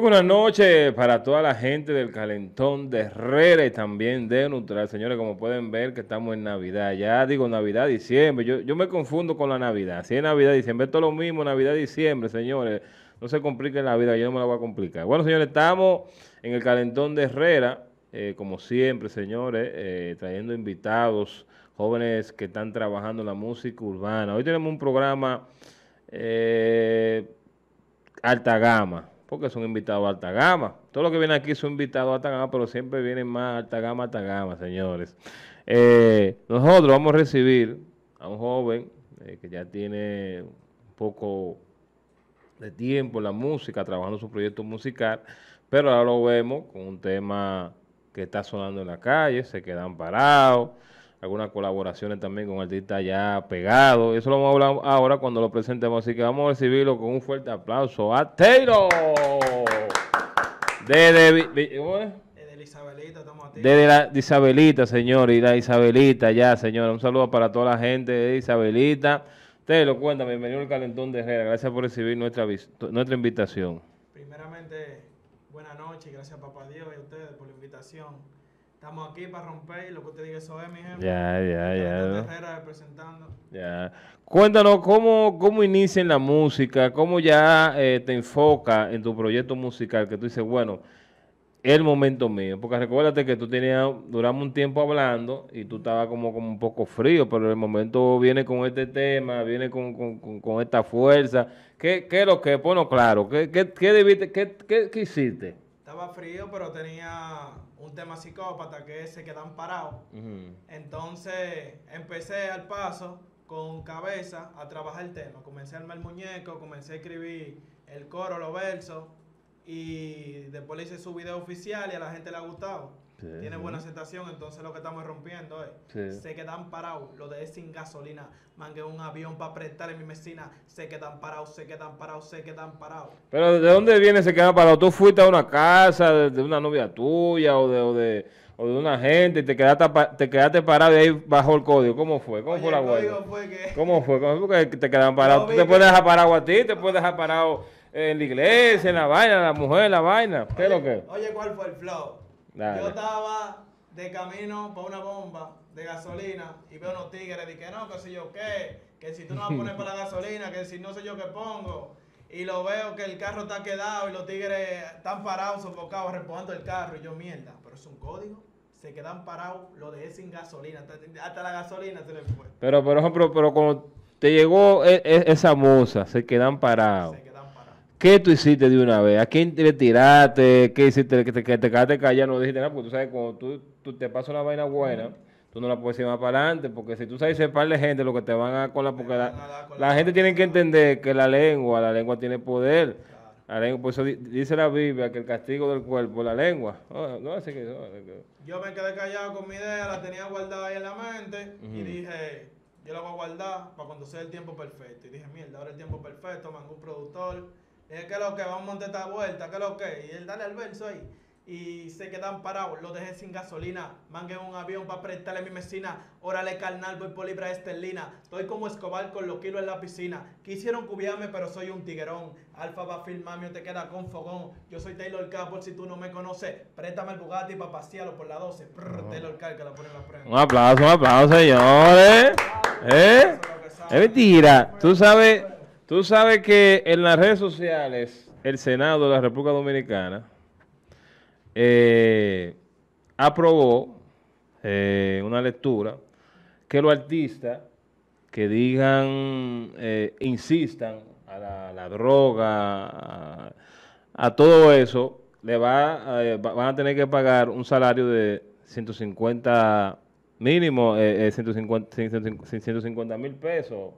buenas noches para toda la gente del Calentón de Herrera y también de Neutral. Señores, como pueden ver que estamos en Navidad. Ya digo Navidad, diciembre. Yo, me confundo con la Navidad. Si es Navidad, diciembre, es todo lo mismo. Navidad, diciembre, señores. No se compliquen la vida, yo no me la voy a complicar. Bueno, señores, estamos en el Calentón de Herrera, eh, como siempre, señores, eh, trayendo invitados, jóvenes que están trabajando en la música urbana. Hoy tenemos un programa eh, alta gama porque son invitados a alta gama. Todo lo que viene aquí son invitados a alta gama, pero siempre vienen más alta gama, alta gama, señores. Eh, nosotros vamos a recibir a un joven eh, que ya tiene un poco de tiempo en la música, trabajando su proyecto musical, pero ahora lo vemos con un tema que está sonando en la calle, se quedan parados algunas colaboraciones también con artistas ya pegados. Eso lo vamos a hablar ahora cuando lo presentemos. Así que vamos a recibirlo con un fuerte aplauso a Taylor. Desde, la Isabelita, estamos Desde la Isabelita, señor, y la Isabelita ya, señora. Un saludo para toda la gente de Isabelita. lo cuéntame, bienvenido al Calentón de Herrera. Gracias por recibir nuestra, nuestra invitación. Primeramente, buenas noches, gracias a papá Dios y a ustedes por la invitación Estamos aquí para romper lo que usted diga eso es, mi gente Ya, ya, ya. presentando. Ya. Cuéntanos cómo, cómo inicia en la música, cómo ya eh, te enfoca en tu proyecto musical, que tú dices, bueno, el momento mío. Porque recuérdate que tú tenías, duramos un tiempo hablando y tú estabas como, como un poco frío, pero el momento viene con este tema, viene con, con, con, esta fuerza. ¿Qué, ¿Qué, es lo que? Bueno, claro, ¿qué, qué, qué, debiste, qué hiciste? frío, pero tenía un tema psicópata que se quedan parados. Entonces empecé al paso con cabeza a trabajar el tema. Comencé a armar el muñeco, comencé a escribir el coro, los versos y después le hice su video oficial y a la gente le ha gustado tiene buena aceptación, entonces lo que estamos rompiendo es, eh. se quedan parados, lo de sin gasolina, mangué un avión para prestar en mi vecina, se quedan parados, se quedan parados, se quedan parados. Pero ¿de dónde viene se quedan parados? ¿Tú fuiste a una casa de, una novia tuya o de, una gente y te quedaste, te quedaste parado y ahí bajo el código? ¿Cómo fue? ¿Cómo fue la huella? ¿Cómo fue? ¿Cómo fue que te quedan parados? te puedes dejar parado a ti? ¿Te puedes dejar parado en la iglesia, en la vaina, la mujer, la vaina? ¿Qué es lo que? Oye, ¿cuál fue el flow? Yo estaba de camino para una bomba de gasolina y veo unos tigres. Dije, no, que si yo qué, que si tú no vas a poner para la gasolina, que si no sé yo qué pongo. Y lo veo que el carro está quedado y los tigres están parados, sofocados, reposando el carro. Y yo, mierda, pero es un código se quedan parados, lo dejé sin gasolina, hasta, la gasolina se le fue. Pero, por ejemplo, pero cuando te llegó e, e, esa musa, se quedan parados. ¿Qué tú hiciste de una vez? ¿A quién le tiraste? ¿Qué hiciste? Que te, quedaste callado, no dijiste nada, porque tú sabes, cuando tú, tú te pasas una vaina buena, tú no la puedes llevar más para adelante, porque si tú sabes separar de gente, lo que te van a colar, porque la, gente tiene que entender que la lengua, la lengua tiene poder. La lengua, por eso dice la Biblia que el castigo del cuerpo es la lengua. no, así que, Yo me quedé callado con mi idea, la tenía guardada ahí en la mente, y dije, yo la voy a guardar para cuando sea el tiempo perfecto. Y dije, mierda, ahora el tiempo perfecto, un productor es que lo que? Vamos a montar esta vuelta, que lo que? Y él dale al verso ahí. Y se quedan parados, lo dejé sin gasolina. Mangué un avión para prestarle mi vecina. Órale, carnal, voy por libra esterlina. Estoy como Escobar con los kilos en la piscina. Quisieron cubiarme, pero soy un tiguerón. Alfa va a firmarme te queda con fogón. Yo soy Taylor K, por si tú no me conoces. Préstame el Bugatti para pasearlo por la 12. Taylor que la pone en la frente. Un aplauso, un aplauso, señores. ¿Eh? Es mentira. Tú sabes. Tú sabes que en las redes sociales, el Senado de la República Dominicana eh, aprobó eh, una lectura que los artistas que digan, eh, insistan a la, droga, a, todo eso, le va, van a tener que pagar un salario de 150 mínimo, 150 mil pesos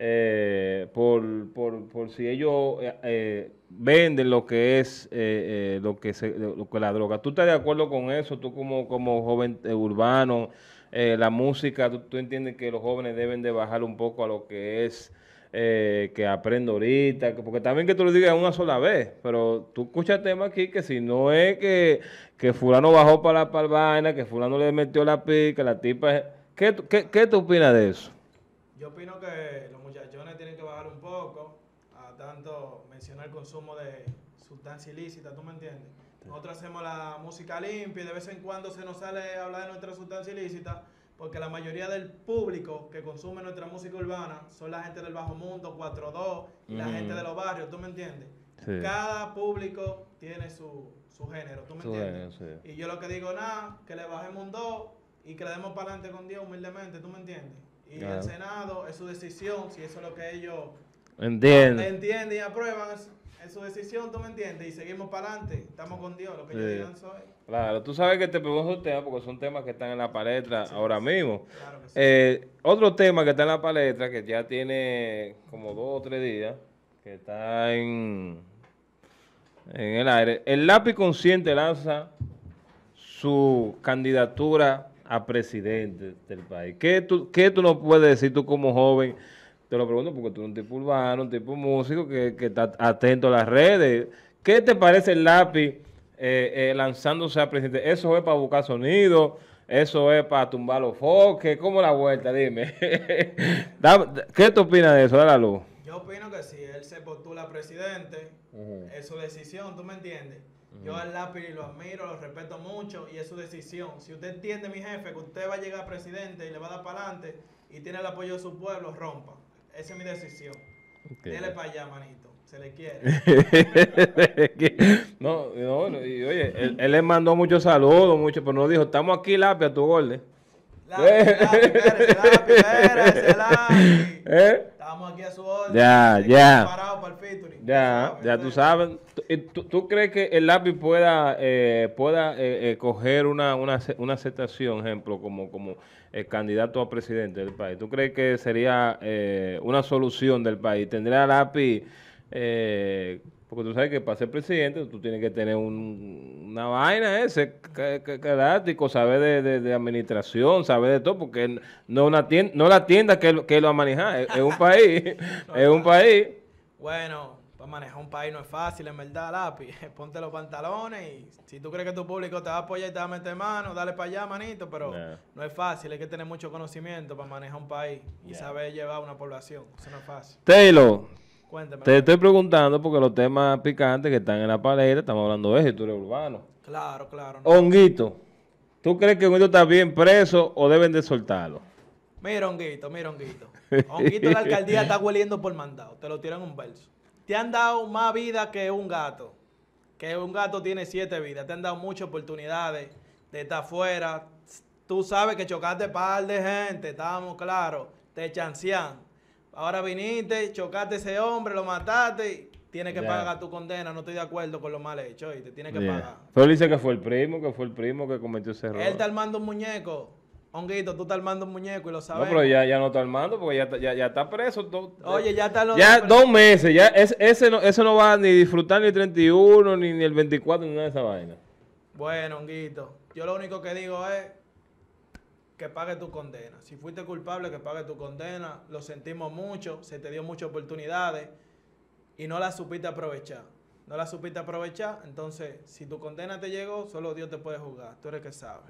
eh, por, por, si ellos eh, eh, venden lo que es lo que se, lo que la droga. ¿Tú estás de acuerdo con eso? Tú como, como joven urbano, la música, ¿tú, entiendes que los jóvenes deben de bajar un poco a lo que es que aprendo ahorita? Porque también que tú lo digas una sola vez, pero tú escuchas temas aquí que si no es que, que fulano bajó para, la vaina, que fulano le metió la pica, la tipa... ¿Qué, qué, qué tú opinas de eso? Yo opino que los muchachones tienen que bajar un poco a tanto mencionar el consumo de sustancia ilícita, ¿tú me entiendes? Nosotros hacemos la música limpia y de vez en cuando se nos sale hablar de nuestra sustancia ilícita, porque la mayoría del público que consume nuestra música urbana son la gente del bajo mundo, 4-2, y la gente de los barrios, ¿tú me entiendes? Cada público tiene su, su género, ¿tú me entiendes? Y yo lo que digo, nada, que le bajemos un 2 y que le demos para adelante con Dios, humildemente, ¿tú me entiendes? Y el Senado es su decisión, si eso es lo que ellos entienden, entienden y aprueban, es, su decisión, ¿tú me entiendes? Y seguimos para adelante, estamos con Dios, lo que ellos digan soy. Claro, tú sabes que te pregunto un tema porque son temas que están en la palestra ahora mismo. Eh, otro tema que está en la palestra, que ya tiene como dos o tres días, que está en, en el aire. El lápiz consciente lanza su candidatura a presidente del país. que tú, qué tú no puedes decir tú como joven? Te lo pregunto porque tú eres un tipo urbano, un tipo músico que, está atento a las redes. ¿Qué te parece el lápiz eh, eh, lanzándose a presidente? ¿Eso es para buscar sonido? ¿Eso es para tumbar los foques? como la vuelta? Dime. ¿Qué tú opinas de eso? Da la luz. Yo opino que si él se postula presidente, es su decisión, ¿tú me entiendes? Yo al lápiz lo admiro, lo respeto mucho y es su decisión. Si usted entiende, mi jefe, que usted va a llegar presidente y le va a dar para adelante y tiene el apoyo de su pueblo, rompa. Esa es mi decisión. Dile Dele para allá, manito. Se le quiere. no, no, y oye, él, le mandó muchos saludos, mucho, pero no dijo, estamos aquí, lápiz, a tu gol. Lápiz, lápiz, lápiz, lápiz, lápiz. ¿Eh? Estamos aquí a su orden. Ya, ya. Ya, ya tú sabes. Eh, ¿Tú, crees que el lápiz pueda, eh, pueda eh, eh, coger una, una, una aceptación, ejemplo, como, como el candidato a presidente del país? ¿Tú crees que sería una solución del país? ¿Tendría lápiz? porque tú sabes que para ser presidente tú tienes que tener una vaina ese que saber de, de, de, administración, saber de todo, porque no una tienda, no la tienda que, que lo ha manejado, es un país, es un país. Bueno, para manejar un país no es fácil, en verdad, lápiz. Ponte los pantalones y si tú crees que tu público te va a apoyar y te va a meter mano, dale para allá, manito, pero no es fácil. Hay que tener mucho conocimiento para manejar un país y saber llevar una población. Eso no es fácil. Taylor. Te estoy preguntando porque los temas picantes que están en la paleta, estamos hablando de eso eres urbano. Claro, claro. Honguito, ¿tú crees que Honguito está bien preso o deben de soltarlo? Mira, honguito, mira, honguito. Honguito, la alcaldía está hueliendo por mandado. Te lo tiran un verso. Te han dado más vida que un gato. Que un gato tiene siete vidas. Te han dado muchas oportunidades de estar afuera. Tú sabes que chocaste par de gente, estábamos claros. Te chancean. Ahora viniste, chocaste a ese hombre, lo mataste. Tienes que pagar tu condena, no estoy de acuerdo con lo mal hecho, y te tiene que pagar. Pero dice que fue el primo, que fue el primo que cometió ese error. Él está armando un muñeco Honguito, tú estás armando un muñeco y lo sabes. No, pero ya, no está armando porque ya, ya, ya está preso. Oye, ya está. Ya dos meses. Ya ese, no, no va a ni disfrutar ni el 31, ni, el 24, ni nada de esa vaina. Bueno, Honguito, yo lo único que digo es que pague tu condena. Si fuiste culpable, que pague tu condena. Lo sentimos mucho, se te dio muchas oportunidades y no las supiste aprovechar no la supiste aprovechar. Entonces, si tu condena te llegó, solo Dios te puede juzgar. Tú eres que sabes.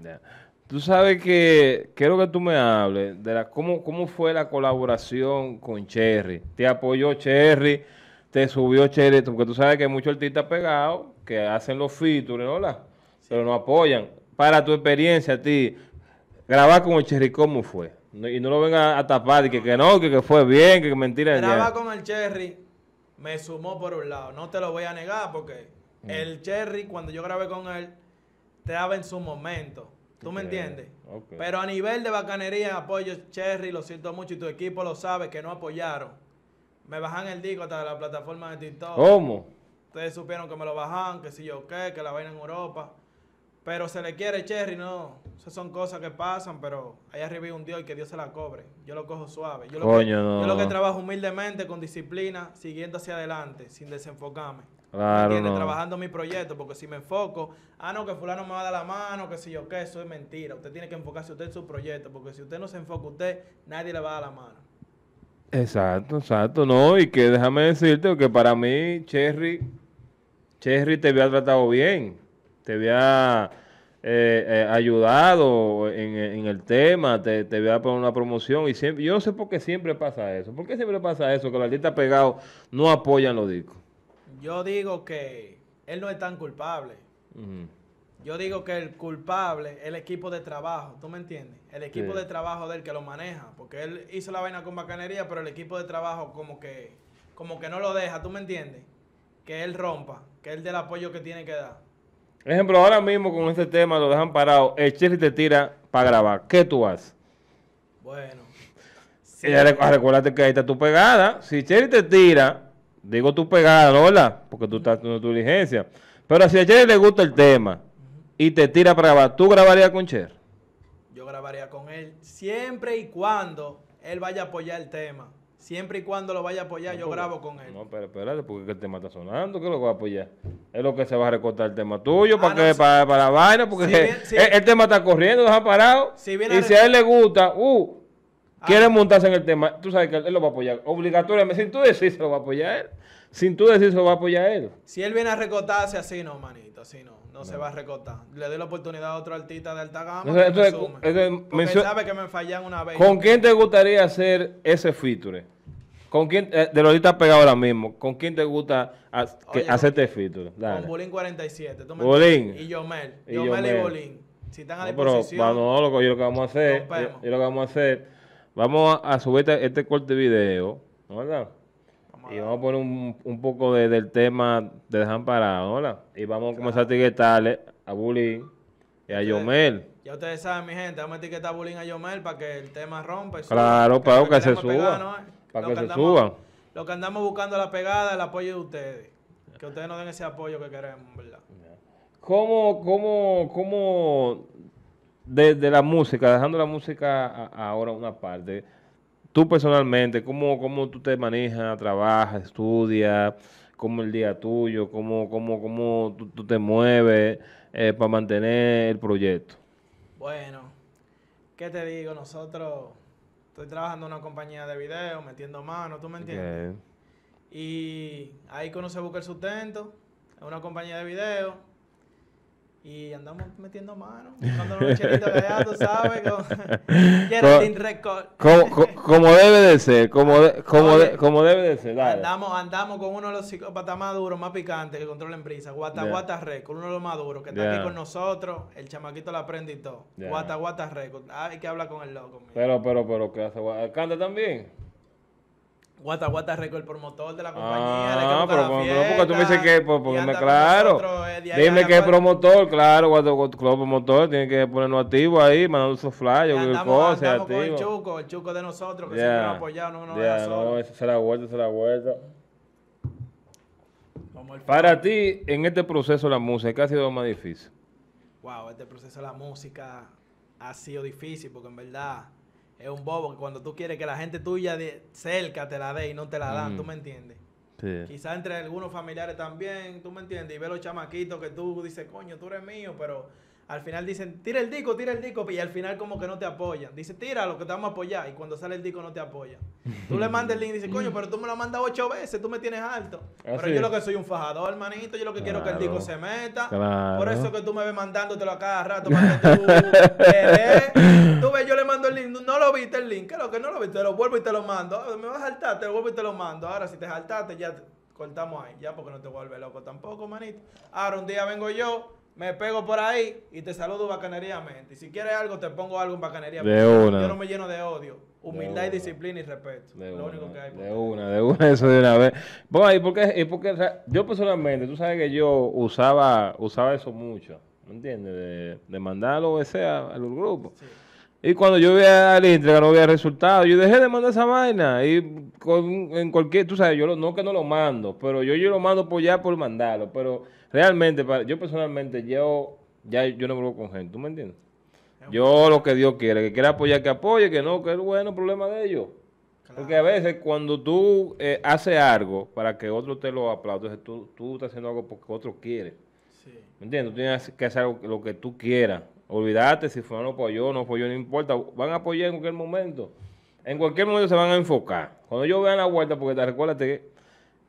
Tú sabes que quiero que tú me hables de la, cómo, cómo fue la colaboración con Cherry. Te apoyó Cherry, te subió Cherry, porque tú sabes que hay muchos artistas pegados que hacen los features, ¿no? Pero no apoyan. Para tu experiencia, a ti, grabar con el Cherry, ¿cómo fue? y no lo vengan a, tapar, que, que no, que, fue bien, que, que mentira. Grabar con el Cherry me sumó por un lado. No te lo voy a negar porque mm. el Cherry, cuando yo grabé con él, te daba en su momento. ¿Tú me entiendes? Pero a nivel de bacanería, apoyo Cherry, lo siento mucho y tu equipo lo sabe que no apoyaron. Me bajan el disco hasta la plataforma de TikTok. ¿Cómo? Ustedes supieron que me lo bajan, que si yo qué, que la vaina en Europa. Pero se le quiere, Cherry, no. Esas son cosas que pasan, pero ahí arriba hay un Dios y que Dios se la cobre. Yo lo cojo suave. Yo lo, que, trabajo humildemente, con disciplina, siguiendo hacia adelante, sin desenfocarme. Claro. Trabajando mi proyecto, porque si me enfoco, ah, no, que fulano me va a dar la mano, que si yo qué, eso es mentira. Usted tiene que enfocarse usted en su proyecto, porque si usted no se enfoca usted, nadie le va a dar la mano. Exacto, exacto, no, y que déjame decirte que para mí, Cherry, Cherry te había tratado bien te había eh, eh, ayudado en, el tema, te, te voy una promoción y siempre, yo sé por qué siempre pasa eso, ¿por qué siempre pasa eso? Que los artistas pegados no apoyan los discos. Yo digo que él no es tan culpable. Yo digo que el culpable es el equipo de trabajo, ¿tú me entiendes? El equipo de trabajo del que lo maneja, porque él hizo la vaina con bacanería, pero el equipo de trabajo como que, como que no lo deja, ¿tú me entiendes? Que él rompa, que él el apoyo que tiene que dar ejemplo, ahora mismo con este tema lo dejan parado, el Cherry te tira para grabar. ¿Qué tú haces? Bueno. Sí. Ah, recuérdate que ahí está tu pegada. Si Cherry te tira, digo tu pegada, hola porque tú estás haciendo tu diligencia. Pero si a Cherry le gusta el tema y te tira para grabar, ¿tú grabarías con Cher? Yo grabaría con él siempre y cuando él vaya a apoyar el tema. Siempre y cuando lo vaya a apoyar, yo grabo con él. No, pero espérate, porque el tema está sonando, que lo va a apoyar. Es lo que se va a recortar el tema tuyo ah, para, para, para, la vaina, porque el, tema está corriendo, nos ha parado. y si a él le gusta, uh, ah. quiere montarse en el tema, tú sabes que él lo va a apoyar. Obligatoriamente, sin tú decir, se lo va a apoyar él. Sin tú decir, se lo va a apoyar él. Si él viene a recortarse así, no, manito, así no no, se va a recortar. Le doy la oportunidad a otro artista de alta gama. Entonces, que que me fallan una vez. ¿Con quién te gustaría hacer ese feature? ¿Con quién, que eh, de los artistas pegado ahora mismo, ¿con quién te gusta hacer este feature? Con Bolín 47. ¿tú Bolín. Y Yomel. Y Yomel y Bolín. Si están a disposición. Pero, no, loco, yo lo que vamos a hacer. Yo, lo que vamos a hacer. Vamos a, subir este, este, corte de video. ¿No verdad? Y vamos a poner un, un poco de, del tema de Desamparado, ¿hola? Y vamos a comenzar a etiquetarle a Bullying y a Yomel. Ya ustedes saben, mi gente, vamos a etiquetar a y a Yomel para que el tema rompa. Claro, para que, se suba. Para que, se suba. Lo que andamos buscando la pegada, el apoyo de ustedes. Que ustedes nos den ese apoyo que queremos, ¿verdad? ¿Cómo, cómo, cómo, desde la música, dejando la música ahora una parte? Tú personalmente, ¿cómo, cómo tú te manejas, trabajas, estudias? ¿Cómo el día tuyo? ¿Cómo, cómo, cómo tú, te mueves eh, para mantener el proyecto? Bueno, ¿qué te digo? Nosotros, estoy trabajando en una compañía de video, metiendo mano, ¿tú me entiendes? Y ahí conoce uno se busca el sustento, en una compañía de video, y andamos metiendo manos, cuando los de tú sabes, con Geraldine Record. Como, como, debe de ser, como, como, como debe de ser, dale. Andamos, andamos con uno de los psicópatas más duros, más picantes que controla en brisa, Guata, guata Record, uno de los más duros, que está aquí con nosotros, el chamaquito lo aprende y todo. Guataguata Record, hay que hablar con el loco. Pero, pero, pero, ¿qué hace? ¿Canta también? Guata Guata Record, el promotor de la compañía. Ah, pero porque tú me dices que, pues, claro. Eh, dime que es promotor, claro, Guata Guata Club promotor, tiene que ponernos activos ahí, mandando sus flyers, cualquier cosa. Andamos con el chuco, el chuco de nosotros, que siempre nos ha apoyado, no no, yeah, solo. No, eso se la vuelta, se la vuelta. Para ti, en este proceso de la música, ¿qué ha sido lo más difícil? Wow, este proceso de la música ha sido difícil porque en verdad es un bobo que cuando tú quieres que la gente tuya de cerca te la dé y no te la dan, ¿tú mm. me entiendes? Quizás entre algunos familiares también, ¿tú me entiendes? Y ve los chamaquitos que tú dices, coño, tú eres mío, pero al final dicen, tira el disco, tira el disco, y al final como que no te apoyan. Dice, tira lo que te vamos a apoyar, y cuando sale el disco no te apoyan. Tú le mandas el link y dices, coño, pero tú me lo mandas ocho veces, tú me tienes alto. Ah, pero yo lo que soy un fajador, manito, yo lo que quiero que el disco se meta. Por eso que tú me ves mandándotelo a cada rato para tú ves, yo le mando el link, no lo viste el link, que lo que no lo viste, te lo vuelvo y te lo mando. Ah, me vas a saltar, te lo vuelvo y te lo mando. Ahora, si te saltaste, ya cortamos ahí, ya porque no te vuelve loco tampoco, manito. Ahora un día vengo yo me pego por ahí y te saludo bacaneríamente. Y si quieres algo, te pongo algo en bacanería. Yo no me lleno de odio. Humildad y disciplina y respeto. De De una, eso de una vez. Bueno, y porque, y porque yo personalmente, tú sabes que yo usaba, usaba eso mucho. ¿Me entiendes? De, mandarlo mandar sea al grupo. Y cuando yo veía al entrega no veía resultados. Yo dejé de mandar esa vaina. Y con, en cualquier, tú sabes, yo no que no lo mando, pero yo, yo lo mando por ya por mandarlo. Pero Realmente, yo personalmente, yo ya yo no me con gente, ¿tú me entiendes? Ah, yo lo que Dios quiere, que quiera apoyar, que apoye, que no, que es bueno, problema de ellos. Porque a veces cuando tú eh, haces algo para que otro te lo aplaude, tú, tú estás haciendo algo porque otro quiere. ¿Me entiendes? tienes que hacer lo que tú quieras. Olvídate si fue no apoyó, no apoyó, no importa. Van a apoyar en cualquier momento. En cualquier momento se van a enfocar. Cuando yo vean la vuelta, porque te recuérdate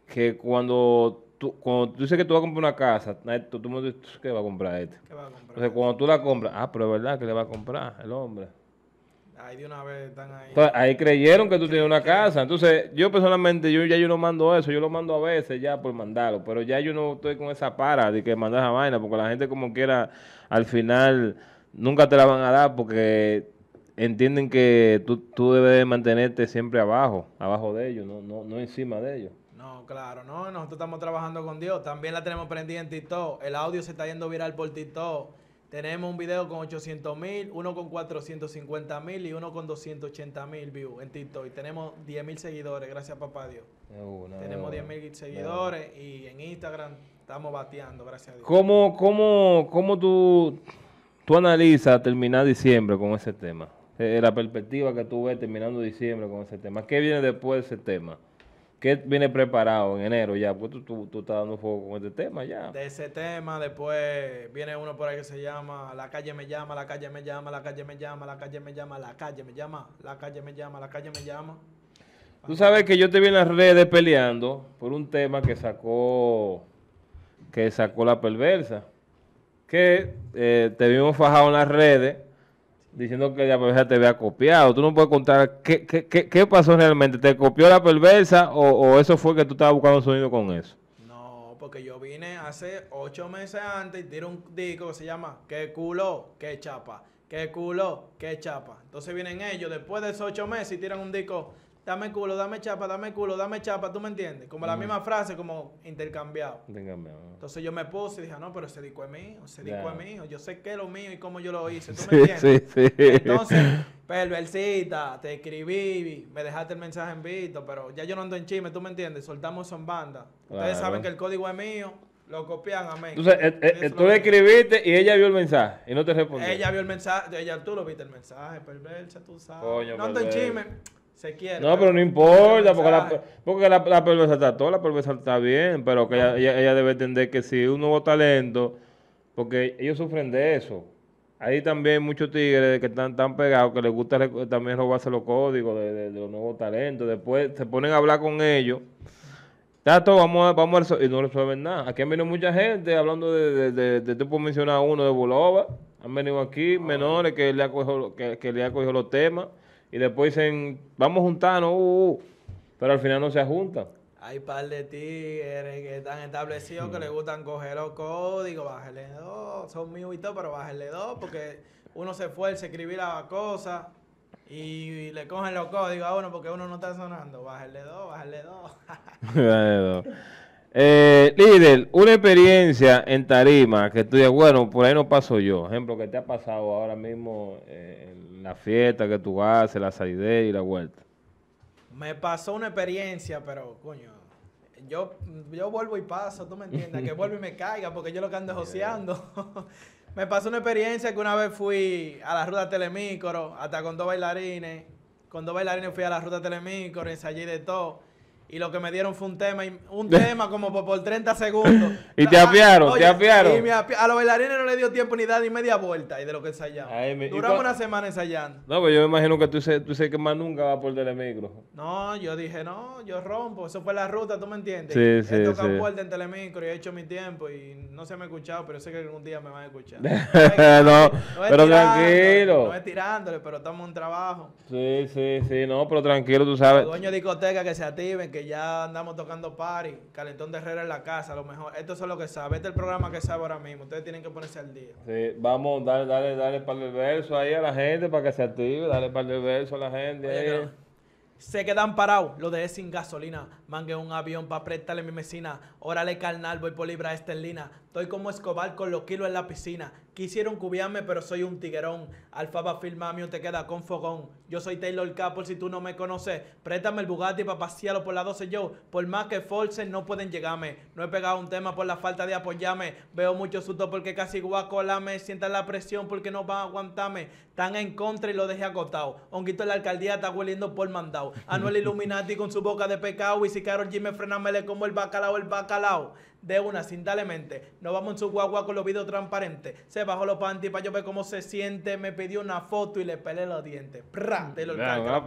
que cuando cuando tú dices que tú vas a comprar una casa, tú, tú me dices que va a comprar este. Entonces, cuando tú la compras, ah, pero es verdad que le va a comprar el hombre. Ahí de una vez están ahí. ahí creyeron que tú tienes una casa. Entonces, yo personalmente, yo ya yo no mando eso. Yo lo mando a veces ya por mandarlo. Pero ya yo no estoy con esa para de que mandas a vaina. Porque la gente como quiera, al final, nunca te la van a dar porque entienden que tú, tú debes mantenerte siempre abajo. Abajo de ellos, no, no encima de ellos. No, claro, no, nosotros estamos trabajando con Dios. También la tenemos prendida en TikTok. El audio se está yendo viral por TikTok. Tenemos un video con 800 mil, uno con 450 mil y uno con 280 mil views en TikTok. Y tenemos 10 mil seguidores, gracias papá Dios. tenemos 10 mil seguidores y en Instagram estamos bateando, gracias a Dios. ¿Cómo, tú, tú analizas terminar diciembre con ese tema? Eh, la perspectiva que tú ves terminando diciembre con ese tema. ¿Qué viene después de ese tema? ¿Qué viene preparado en enero ya? Porque tú, tú, estás dando fuego con este tema ya. De ese tema, después viene uno por ahí que se llama La calle me llama, la calle me llama, la calle me llama, la calle me llama, la calle me llama, la calle me llama, la calle me llama. Tú sabes que yo te vi en las redes peleando por un tema que sacó que sacó la perversa. Que eh, te vimos fajado en las redes diciendo que la perversa te había copiado. Tú no puedes contar qué, qué, qué, pasó realmente. ¿Te copió la perversa o, eso fue que tú estabas buscando un sonido con eso? No, porque yo vine hace ocho meses antes y tiré un disco que se llama ¿Qué culo? ¿Qué chapa? ¿Qué culo? ¿Qué chapa? Entonces vienen ellos después de esos ocho meses y tiran un disco dame culo, dame chapa, dame culo, dame chapa, ¿tú me entiendes? Como la misma frase, como intercambiado. Entonces yo me puse y dije, ah, no, pero ese disco es mío, ese disco es mío, yo sé que es lo mío y cómo yo lo hice, ¿tú me entiendes? Sí, sí. Entonces, perversita, te escribí, me dejaste el mensaje en visto, pero ya yo no ando en chisme, ¿tú me entiendes? Soltamos son banda. Ustedes saben que el código es mío, lo copian, amén. Entonces, eh, eh, tú le escribiste y ella vio el mensaje y no te respondió. Ella vio el mensaje, ella tú lo viste el mensaje, perversa, tú sabes. no ando en chisme. No, pero no importa, porque, la, porque perversa está toda, la está bien, pero que ella, debe entender que si un nuevo talento, porque ellos sufren de eso. ahí también muchos tigres que están tan pegados que les gusta también robarse los códigos de, los nuevos talentos. Después se ponen a hablar con ellos. Tato, vamos a, vamos y no resuelven nada. Aquí han venido mucha gente hablando de, de, de, de mencionar uno de Boloba, Han venido aquí ah. menores que le ha que le ha cogido los temas y después dicen, vamos juntando, uh, uh, uh". pero al final no se juntan. Hay par de tigres que están establecidos que les gustan coger los códigos, bájale dos, son míos y todo, pero bájale dos, porque uno se esfuerza a escribir las cosas y, le cogen los códigos a uno porque uno no está sonando. Bájale dos, bájale dos. Eh, líder, una experiencia en tarima que tú digas, bueno, por ahí no paso yo. Ejemplo, que te ha pasado ahora mismo eh, la fiesta que tú haces, la salida y la vuelta. Me pasó una experiencia, pero coño, yo, yo vuelvo y paso, tú me entiendes, que vuelvo y me caiga porque yo lo que ando me pasó una experiencia que una vez fui a la ruta Telemícoro, hasta con dos bailarines. Con dos bailarines fui a la ruta Telemícoro, ensayé de todo y lo que me dieron fue un tema, un tema como por, 30 segundos. y te ah, apiaron, te apiaron. a los bailarines no le dio tiempo ni dar ni media vuelta y de lo que ensayamos. Duramos una semana ensayando. No, pero pues yo me imagino que tú sé, tú sé que más nunca va por Telemicro. No, yo dije, no, yo rompo. Eso fue la ruta, ¿tú me entiendes? Sí, sí, he tocado puerta en Telemicro y he hecho mi tiempo y no se me ha escuchado, pero sé que algún día me van a escuchar. no, pero tranquilo. No es tirándole, pero estamos en trabajo. Sí, sí, sí, no, pero tranquilo, tú sabes. Dueño de discoteca que se activen, que ya andamos tocando party, calentón de Herrera en la casa, a lo mejor. Esto es lo que sabe, este es el programa que sabe ahora mismo. Ustedes tienen que ponerse al día. Sí, vamos, dale, dale, dale para el verso ahí a la gente para que se active, dale para el verso a la gente. se quedan parados, lo de sin gasolina. Mangué un avión para prestarle mi vecina. Órale, carnal, voy por libra esterlina. Estoy como Escobar con los kilos en la piscina. Quisieron cubiarme, pero soy un tiguerón. Alfaba Filmamio te queda con fogón. Yo soy Taylor capo si tú no me conoces. Préstame el Bugatti para pasearlo por la 12 yo. Por más que force, no pueden llegarme. No he pegado un tema por la falta de apoyarme. Veo mucho susto porque casi me. Sientan la presión porque no van a aguantarme. Están en contra y lo dejé agotado. Honguito en la alcaldía está hueliendo por mandado. Anuel Illuminati con su boca de pecado. Y si Carol G me le como el bacalao, el bacalao de una, sin mente. Nos vamos en su guagua con los videos transparentes. Se bajó los panties para yo ver cómo se siente. Me pidió una foto y le pelé los dientes. ¡Pra! Te lo Bueno,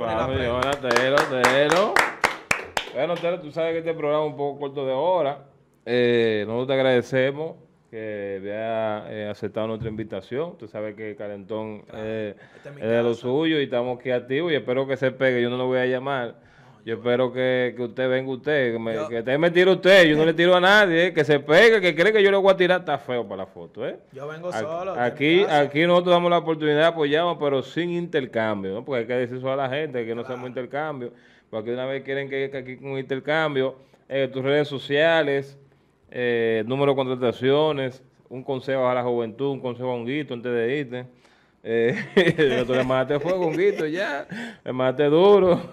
Telo, tú sabes que este programa es un poco corto de hora. Eh, nosotros te agradecemos que haya eh, aceptado nuestra invitación. Tú sabes que Calentón eh, este es, de lo suyo y estamos creativos. y espero que se pegue. Yo no lo voy a llamar yo espero que, usted venga usted, que, me, usted me tire usted, yo no le tiro a nadie, eh, que se pegue, que cree que yo le voy a tirar, está feo para la foto, ¿eh? Yo vengo solo. Aquí, aquí nosotros damos la oportunidad, apoyamos, pero sin intercambio, ¿no? Porque hay que decir eso a la gente, que no claro. intercambio, porque una vez quieren que, aquí con intercambio, eh, tus redes sociales, eh, número de contrataciones, un consejo a la juventud, un consejo a guito antes de irte. Eh, le mataste fuego, guito ya, le mataste duro.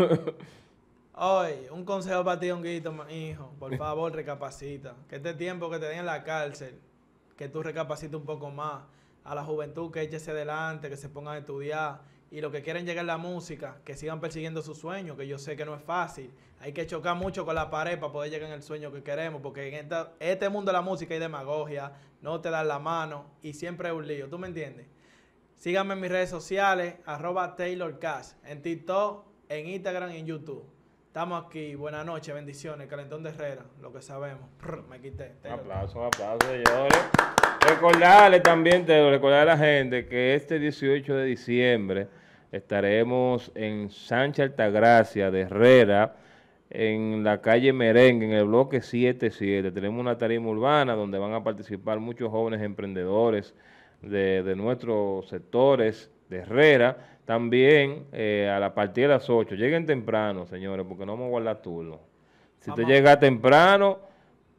Hoy, un consejo para ti, Honguito, mi hijo. Por favor, recapacita. Que este tiempo que te den en la cárcel, que tú recapacites un poco más. A la juventud que échese adelante, que se pongan a estudiar. Y los que quieren llegar a la música, que sigan persiguiendo su sueño, que yo sé que no es fácil. Hay que chocar mucho con la pared para poder llegar en el sueño que queremos, porque en este mundo de la música hay demagogia, no te dan la mano y siempre es un lío. ¿Tú me entiendes? Síganme en mis redes sociales, arroba Taylor en TikTok, en Instagram y en YouTube. Estamos aquí, buenas noches, bendiciones, Calentón de Herrera, lo que sabemos. Me quité. Un aplauso, un aplauso, señores. Recordarle también, te recordar a la gente que este 18 de diciembre estaremos en Sánchez Altagracia de Herrera, en la calle Merengue, en el bloque 77. Tenemos una tarima urbana donde van a participar muchos jóvenes emprendedores de nuestros sectores de Herrera también eh, a la partir de las 8, lleguen temprano, señores, porque no vamos a guardar turno. Si usted llega temprano,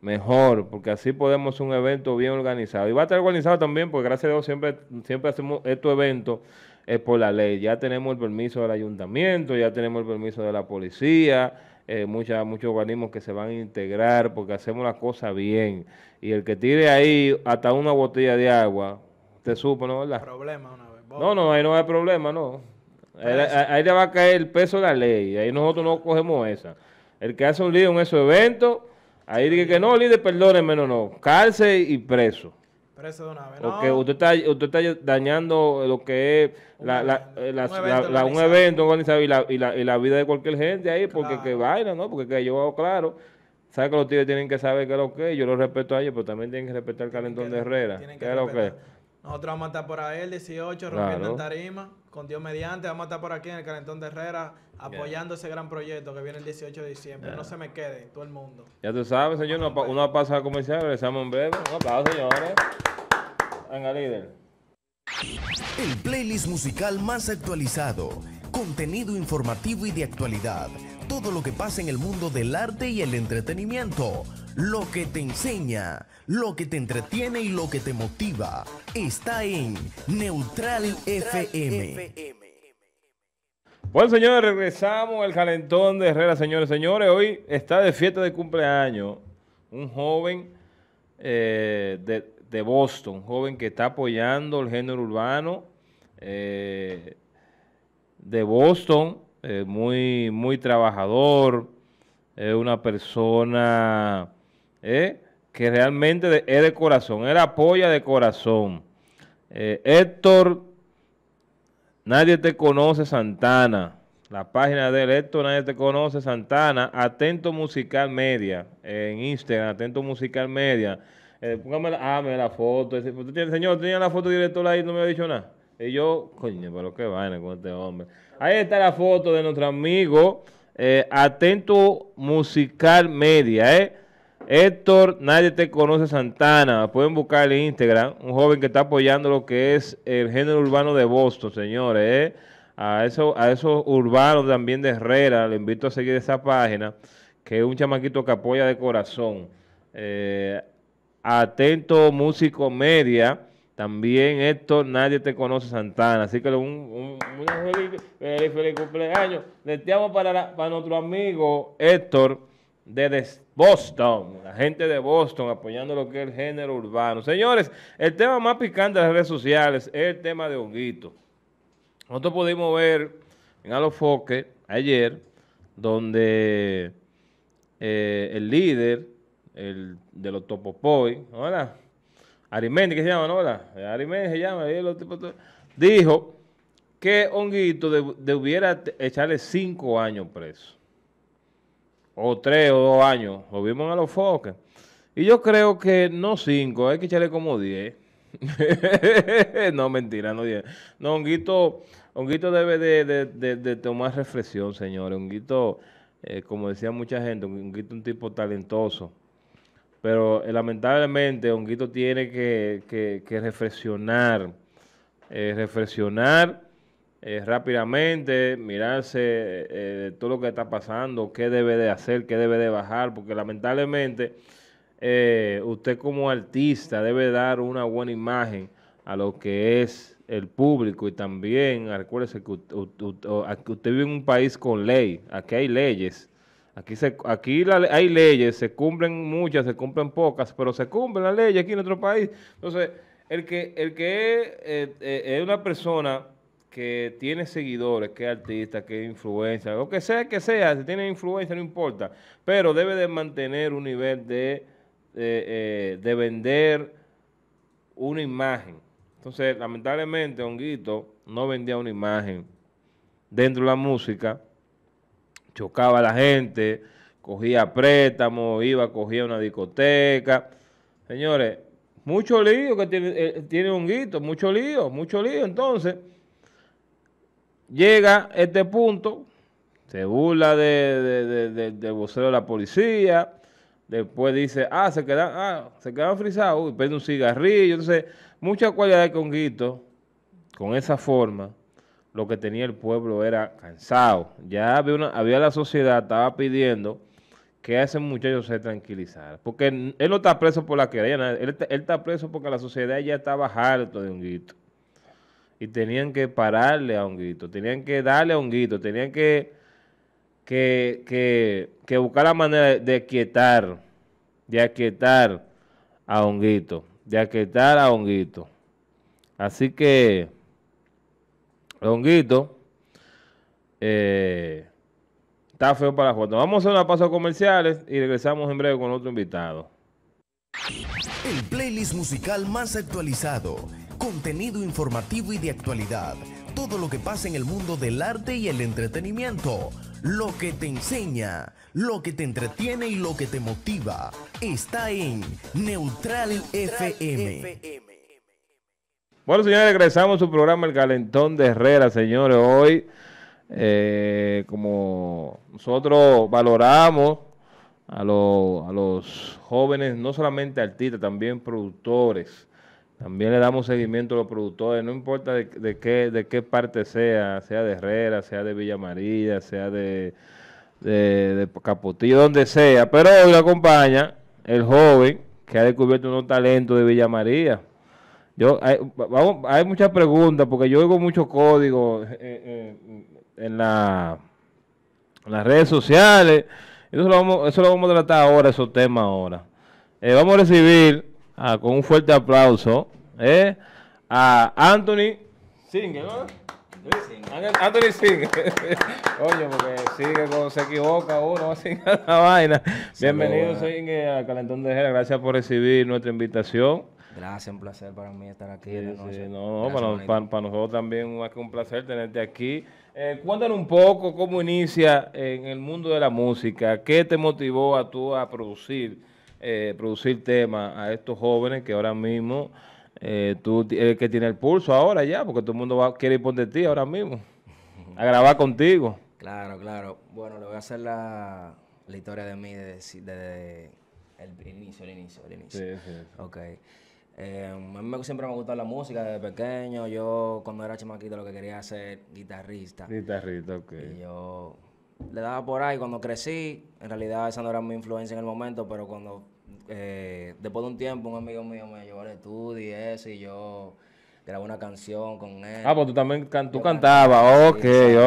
mejor, porque así podemos hacer un evento bien organizado. Y va a estar organizado también, porque gracias a Dios siempre, siempre hacemos estos eventos es por la ley. Ya tenemos el permiso del ayuntamiento, ya tenemos el permiso de la policía, eh, muchos organismos que se van a integrar porque hacemos la cosa bien. Y el que tire ahí hasta una botella de agua, te supo, ¿no? ¿Verdad? Problema, no, no, ahí no hay problema, no. Ahí, le va a caer el peso de la ley. Ahí nosotros no cogemos esa. El que hace un líder en esos eventos, ahí dice que no, líder, perdónenme, no, no. Cárcel y preso. Preso de una vez. Porque usted, está, usted está dañando lo que es la, la, la, un, evento y la, y, la, vida de cualquier gente ahí, porque que vaina, ¿no? Porque que yo, hago claro. sabe que los tíos tienen que saber qué es lo que es? Yo lo respeto a ellos, pero también tienen que respetar el calentón de Herrera. ¿Qué es lo que nosotros vamos a estar por ahí el 18, rompiendo el tarima, con Dios mediante. Vamos a estar por aquí en el Calentón de Herrera, apoyando ese gran proyecto que viene el 18 de diciembre. No se me quede, todo el mundo. Ya tú sabes, señor, una, pasa pasada comercial, regresamos un breve. Un aplauso, señores. Venga, líder. El playlist musical más actualizado, contenido informativo y de actualidad. Todo lo que pasa en el mundo del arte y el entretenimiento lo que te enseña, lo que te entretiene y lo que te motiva está en Neutral, FM. Bueno, señores, regresamos al calentón de Herrera, señores. Señores, hoy está de fiesta de cumpleaños un joven eh, de, Boston, un joven que está apoyando el género urbano eh, de Boston, eh, muy, muy trabajador, una persona ¿eh? que realmente es de corazón, él apoya de corazón. Eh, Héctor, nadie te conoce Santana. La página de él, Héctor, nadie te conoce Santana. Atento Musical Media, en Instagram, Atento Musical Media. Eh, póngame la, foto. señor, tenía la foto directora ahí, no me ha dicho nada. Y yo, coño, pero qué vaina con este hombre. Ahí está la foto de nuestro amigo Atento Musical Media, ¿eh? Héctor, nadie te conoce Santana. Pueden buscar en Instagram. Un joven que está apoyando lo que es el género urbano de Boston, señores. ¿eh? A, eso, a esos urbanos también de Herrera, le invito a seguir esa página, que es un chamaquito que apoya de corazón. Eh, atento Músico Media. También Héctor, nadie te conoce Santana. Así que un, feliz, cumpleaños. Deseamos para, para nuestro amigo Héctor de Destino Boston, la gente de Boston apoyando lo que es el género urbano. Señores, el tema más picante de las redes sociales es el tema de Honguito. Nosotros pudimos ver en Alofoque ayer, donde eh, el líder de los Topopoy, hola, Arimendi, ¿qué se llama, Hola, eh, Arimendi se llama, los tipos, dijo que Honguito debiera echarle cinco años preso o tres o dos años. Lo vimos a los foques. Y yo creo que no cinco, hay que echarle como diez. no, mentira, no diez. No, Honguito, Honguito debe de, tomar reflexión, señores. Honguito, eh, como decía mucha gente, Honguito es un tipo talentoso. Pero eh, lamentablemente Honguito tiene que, que, que reflexionar. Eh, reflexionar eh, rápidamente, mirarse eh, eh, todo lo que está pasando, qué debe de hacer, qué debe de bajar, porque lamentablemente usted como artista debe dar una buena imagen a lo que es el público y también acuérdese que usted, vive en un país con ley, aquí hay leyes, aquí aquí hay leyes, se cumplen muchas, se cumplen pocas, pero se cumplen las leyes aquí en otro país. Entonces, el que, el que es una persona que tiene seguidores, que artista, que influencia, lo que sea que sea, si tiene influencia no importa, pero debe de mantener un nivel de, eh, eh, de, vender una imagen. Entonces, lamentablemente, Honguito no vendía una imagen. Dentro de la música, chocaba a la gente, cogía préstamos, iba, cogía una discoteca. Señores, mucho lío que tiene, eh, tiene Honguito, mucho lío, mucho lío. Entonces, llega este punto, se burla de, del vocero de la policía, después dice, ah, se quedan, ah, se queda frisados, y prende un cigarrillo, entonces, mucha cualidad con Guito, con esa forma, lo que tenía el pueblo era cansado. Ya había, la sociedad, estaba pidiendo que a ese muchacho se tranquilizara. Porque él no está preso por la querella, él, él, está preso porque la sociedad ya estaba harto de un guito y tenían que pararle a Honguito, tenían que darle a Honguito, tenían que, que, que, buscar la manera de quietar, de aquietar a Honguito, de aquietar a Honguito. Así que, Honguito, eh, está feo para la foto. Vamos a hacer una pausa comerciales y regresamos en breve con otro invitado. El playlist musical más actualizado Contenido informativo y de actualidad. Todo lo que pasa en el mundo del arte y el entretenimiento. Lo que te enseña, lo que te entretiene y lo que te motiva. Está en Neutral, FM. Bueno, señores, regresamos a su programa El Calentón de Herrera, señores. Hoy, eh, como nosotros valoramos a, a los jóvenes, no solamente artistas, también productores también le damos seguimiento a los productores, no importa de, qué, de qué parte sea, sea de Herrera, sea de Villa María, sea de, de, Capotillo, donde sea. Pero hoy lo acompaña el joven que ha descubierto unos talentos de Villa María. Yo, hay, muchas preguntas, porque yo oigo mucho código eh, eh, en, la, las redes sociales. Eso lo, vamos, eso lo vamos a tratar ahora, esos temas ahora. Eh, vamos a recibir ah, con un fuerte aplauso eh, a Anthony Singer, ¿no? Anthony Singer. Oye, porque sigue cuando se equivoca uno así la vaina. Bienvenido, Singh, a Calentón de Jera. Gracias por recibir nuestra invitación. Gracias, un placer para mí estar aquí. Sí, no, para, nosotros también es un placer tenerte aquí. Eh, cuéntanos un poco cómo inicia en el mundo de la música. ¿Qué te motivó a tú a producir? Eh, producir temas a estos jóvenes que ahora mismo eh, tú que tiene el pulso ahora ya, porque todo el mundo va, quiere ir por de ti ahora mismo, a grabar contigo. Claro, claro. Bueno, le voy a hacer la, historia de mí desde, el, inicio, el inicio, el inicio. Eh, a mí me, siempre me gustado la música desde pequeño. Yo, cuando era chamaquito, lo que quería hacer guitarrista. Guitarrista, ok. Y yo le daba por ahí cuando crecí. En realidad esa no era mi influencia en el momento, pero cuando eh, después de un tiempo un amigo mío me llevó al estudio y eso y yo grabé una canción con él. Ah, pues tú también tú cantabas. Ok,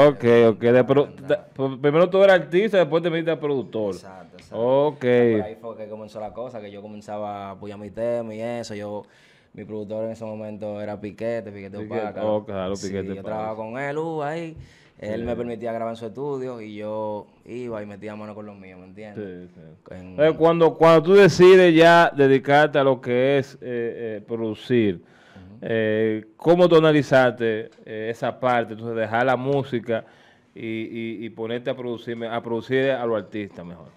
ok, ok. Pues, primero tú eras artista, después te metiste a productor. Exacto, exacto. Ok. Pues, ahí fue que comenzó la cosa, que yo comenzaba a apoyar mi tema y eso. Yo mi productor en ese momento era Piquete, Piquete, Opaca. claro, Piquete sí, yo trabajaba con él, uh, ahí. Él me permitía grabar en su estudio y yo iba y metía mano con los míos, ¿me entiendes? Eh, cuando, cuando tú decides ya dedicarte a lo que es eh, eh, producir, ¿cómo tú esa parte? Entonces, dejar la música y, ponerte a producir, a producir a los artistas mejor.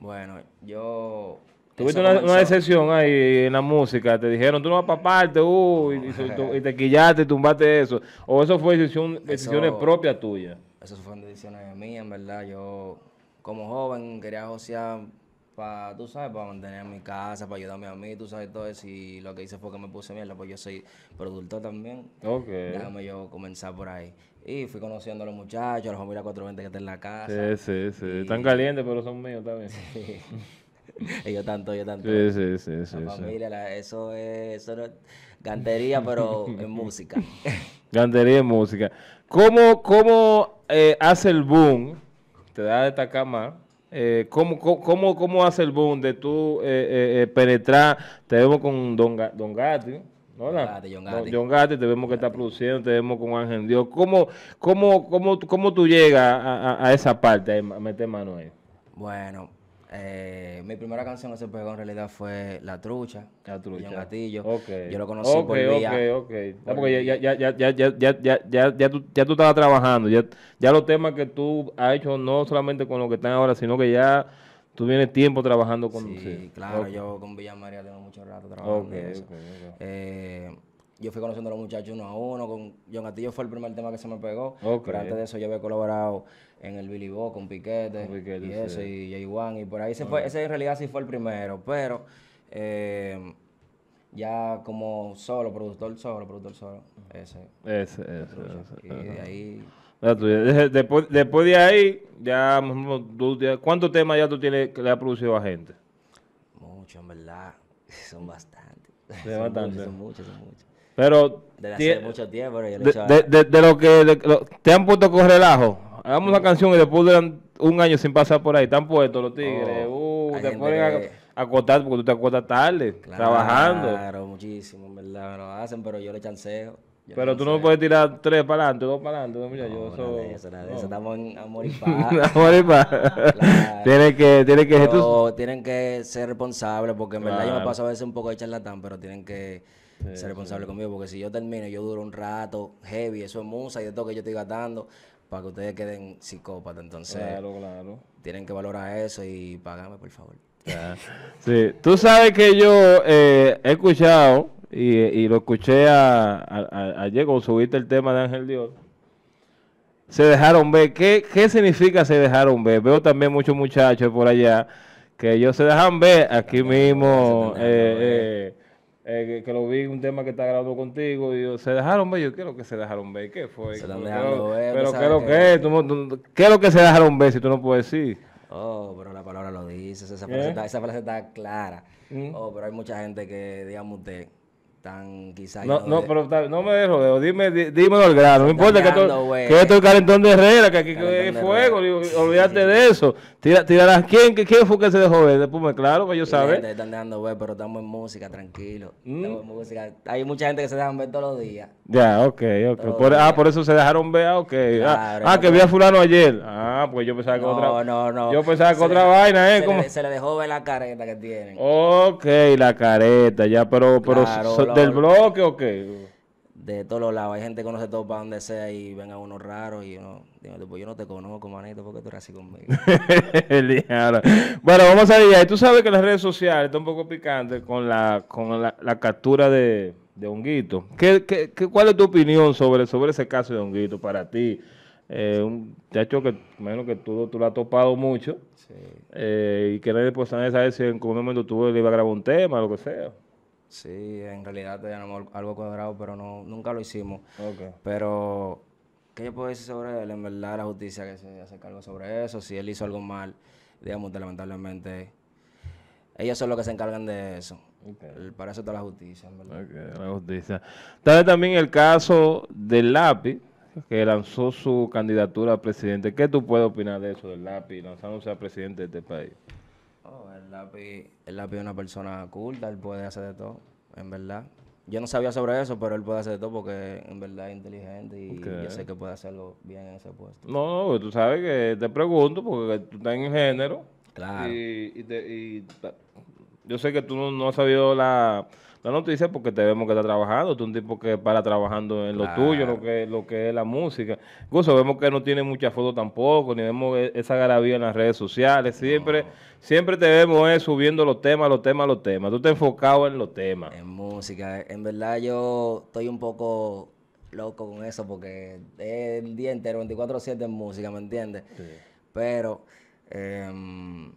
Bueno, yo Tuviste una, una, decepción ahí en la música, te dijeron, tú no vas para parte, uy, y, te quillaste, tumbaste eso. ¿O eso fue decisión, propia tuya propias tuyas? Eso fueron decisiones mías, en verdad. Yo, como joven, quería josear para, tú sabes, para mantener mi casa, para ayudarme a mí, tú sabes, todo eso. Y lo que hice fue que me puse mierda, pues yo soy productor también. Ok. Déjame yo comenzar por ahí. Y fui conociendo a los muchachos, a los familia 420 que están en la casa. Sí, sí, sí. Están calientes, pero son míos también. yo tanto, yo tanto. Sí, eso es. Eso gantería, pero en música. gantería en música. ¿Cómo, cómo eh, hace el boom? Te da esta cama. Eh, ¿cómo, cómo, hace el boom de tú eh, eh, eh penetrar? Te vemos con Don, Don Gatti. Hola. don Gatti. te vemos que está produciendo, te vemos con Ángel Dios. ¿Cómo, cómo, cómo, cómo tú llegas a, a esa parte, a meter mano ahí? Bueno, eh, mi primera canción que se pegó en realidad fue La Trucha. La Trucha. John Gatillo. Yo lo conocí por vía. Ok, ok, ok. porque ya, ya, ya, ya, ya, ya, ya, ya, ya, tú, ya tú estabas trabajando. Ya, los temas que tú has hecho, no solamente con lo que están ahora, sino que ya tú vienes tiempo trabajando con... Sí, claro. Yo con Villa María tengo mucho rato trabajando. en eso. Eh, yo fui conociendo a los muchachos uno a uno. Con John Gatillo fue el primer tema que se me pegó. Pero antes de eso yo había colaborado en el Billy Bob con Piquete, y eso, y j y por ahí se ah. fue, ese en realidad sí fue el primero, pero eh, ya como solo, productor solo, productor solo, ese. Ese, ese, ese Y de ahí... Después, de ahí, ya, ¿cuántos temas ya tú tienes que le has producido a gente? Muchos, en verdad. Son bastantes. son, bastantes son muchos, son muchos. Pero. De, hace mucho tiempo, de, lo que te han puesto con relajo Hagamos una canción y después duran un año sin pasar por ahí. Están puestos los tigres. Oh, uh, te ponen a, acotar porque tú te acotas tarde, trabajando. Claro, muchísimo, en verdad me lo hacen, pero yo le chanceo. pero tú no puedes tirar tres para adelante, dos para adelante, no, yo eso, eso, estamos en amor y paz. amor y paz. Tienen que, tienen que, tienen que ser responsables, porque en verdad yo me paso a veces un poco de charlatán, pero tienen que ser responsables conmigo, porque si yo termino, yo duro un rato heavy, eso es musa, y de todo que yo estoy gastando, para que ustedes queden psicópatas. Entonces, tienen que valorar eso y pagarme, por favor. Sí, tú sabes que yo eh, he escuchado y, lo escuché a, ayer cuando subiste el tema de Ángel Dios. Se dejaron ver. ¿Qué, ¿Qué significa se dejaron ver? Veo también muchos muchachos por allá que ellos se dejan ver aquí mismo. Eh, eh, que, lo vi un tema que está grabado contigo y se dejaron ver, yo quiero que se dejaron ver, ¿qué fue? pero qué lo que, es? qué lo que se dejaron ver si tú no puedes decir. Oh, pero la palabra lo dices, ¿Eh? esa, frase, está, clara. ¿Mm? Oh, pero hay mucha gente que, digamos usted, tan quizás... No, no, pero no me dejo, dime, dime dímelo al grano, no importa que, que esto es calentón de Herrera, que aquí hay fuego, olvídate de eso. Tira, tirarás, ¿quién, ¿quién fue que se dejó ver? Después me claro, pues yo sabe. están dejando ver, pero estamos en música, tranquilo. ¿Mm? Hay mucha gente que se dejan ver todos los días. Ya, ok, ok. ah, por eso se dejaron ver, ah, ok. Ah, ah, que vi a fulano ayer. Ah, pues yo pensaba que otra... Yo pensaba que otra vaina, ¿eh? Se, como... le, se, le, dejó ver la careta que tienen. Ok, la careta, ya, pero... pero ¿Del bloque o qué? De todos lados. Hay gente que conoce todo para donde sea y venga uno raro y uno. Digo, yo no te conozco, manito, porque tú eres así conmigo. bueno, vamos a ver. Tú sabes que las redes sociales están un poco picantes con la, con la, captura de, de Honguito. ¿Qué, qué, cuál es tu opinión sobre, sobre ese caso de Honguito para ti? Eh, un hecho que menos que tú, tú lo has topado mucho eh, y que nadie pues si en algún momento tú le iba a grabar un tema o lo que sea. Sí, en realidad teníamos algo cuadrado, pero no, nunca lo hicimos. Pero, ¿qué yo puedo decir sobre él? En verdad, la justicia que se hace cargo sobre eso, si él hizo algo mal, digamos, lamentablemente, ellos son los que se encargan de eso. Para eso está la justicia, en verdad. la justicia. Tal también el caso del lápiz que lanzó su candidatura a presidente. ¿Qué tú puedes opinar de eso del lápiz lanzándose a presidente de este país? el lápiz es una persona culta, él puede hacer de todo, en verdad. Yo no sabía sobre eso, pero él puede hacer de todo porque en verdad es inteligente y yo sé que puede hacerlo bien en ese puesto. No, no, tú sabes que te pregunto porque tú estás en género. Claro. Y, yo sé que tú no has sabido la no, te dice porque te vemos que está trabajando, tú un tipo que para trabajando en lo tuyo, lo que, lo que es la música. Incluso vemos que no tiene mucha foto tampoco, ni vemos e, esa garabía en las redes sociales. Siempre, siempre te vemos eh, subiendo los temas, los temas, los temas. Tú te enfocado en los temas. En música. En verdad yo estoy un poco loco con eso porque es el día entero, 24-7 en música, ¿me entiendes? Pero... Eh,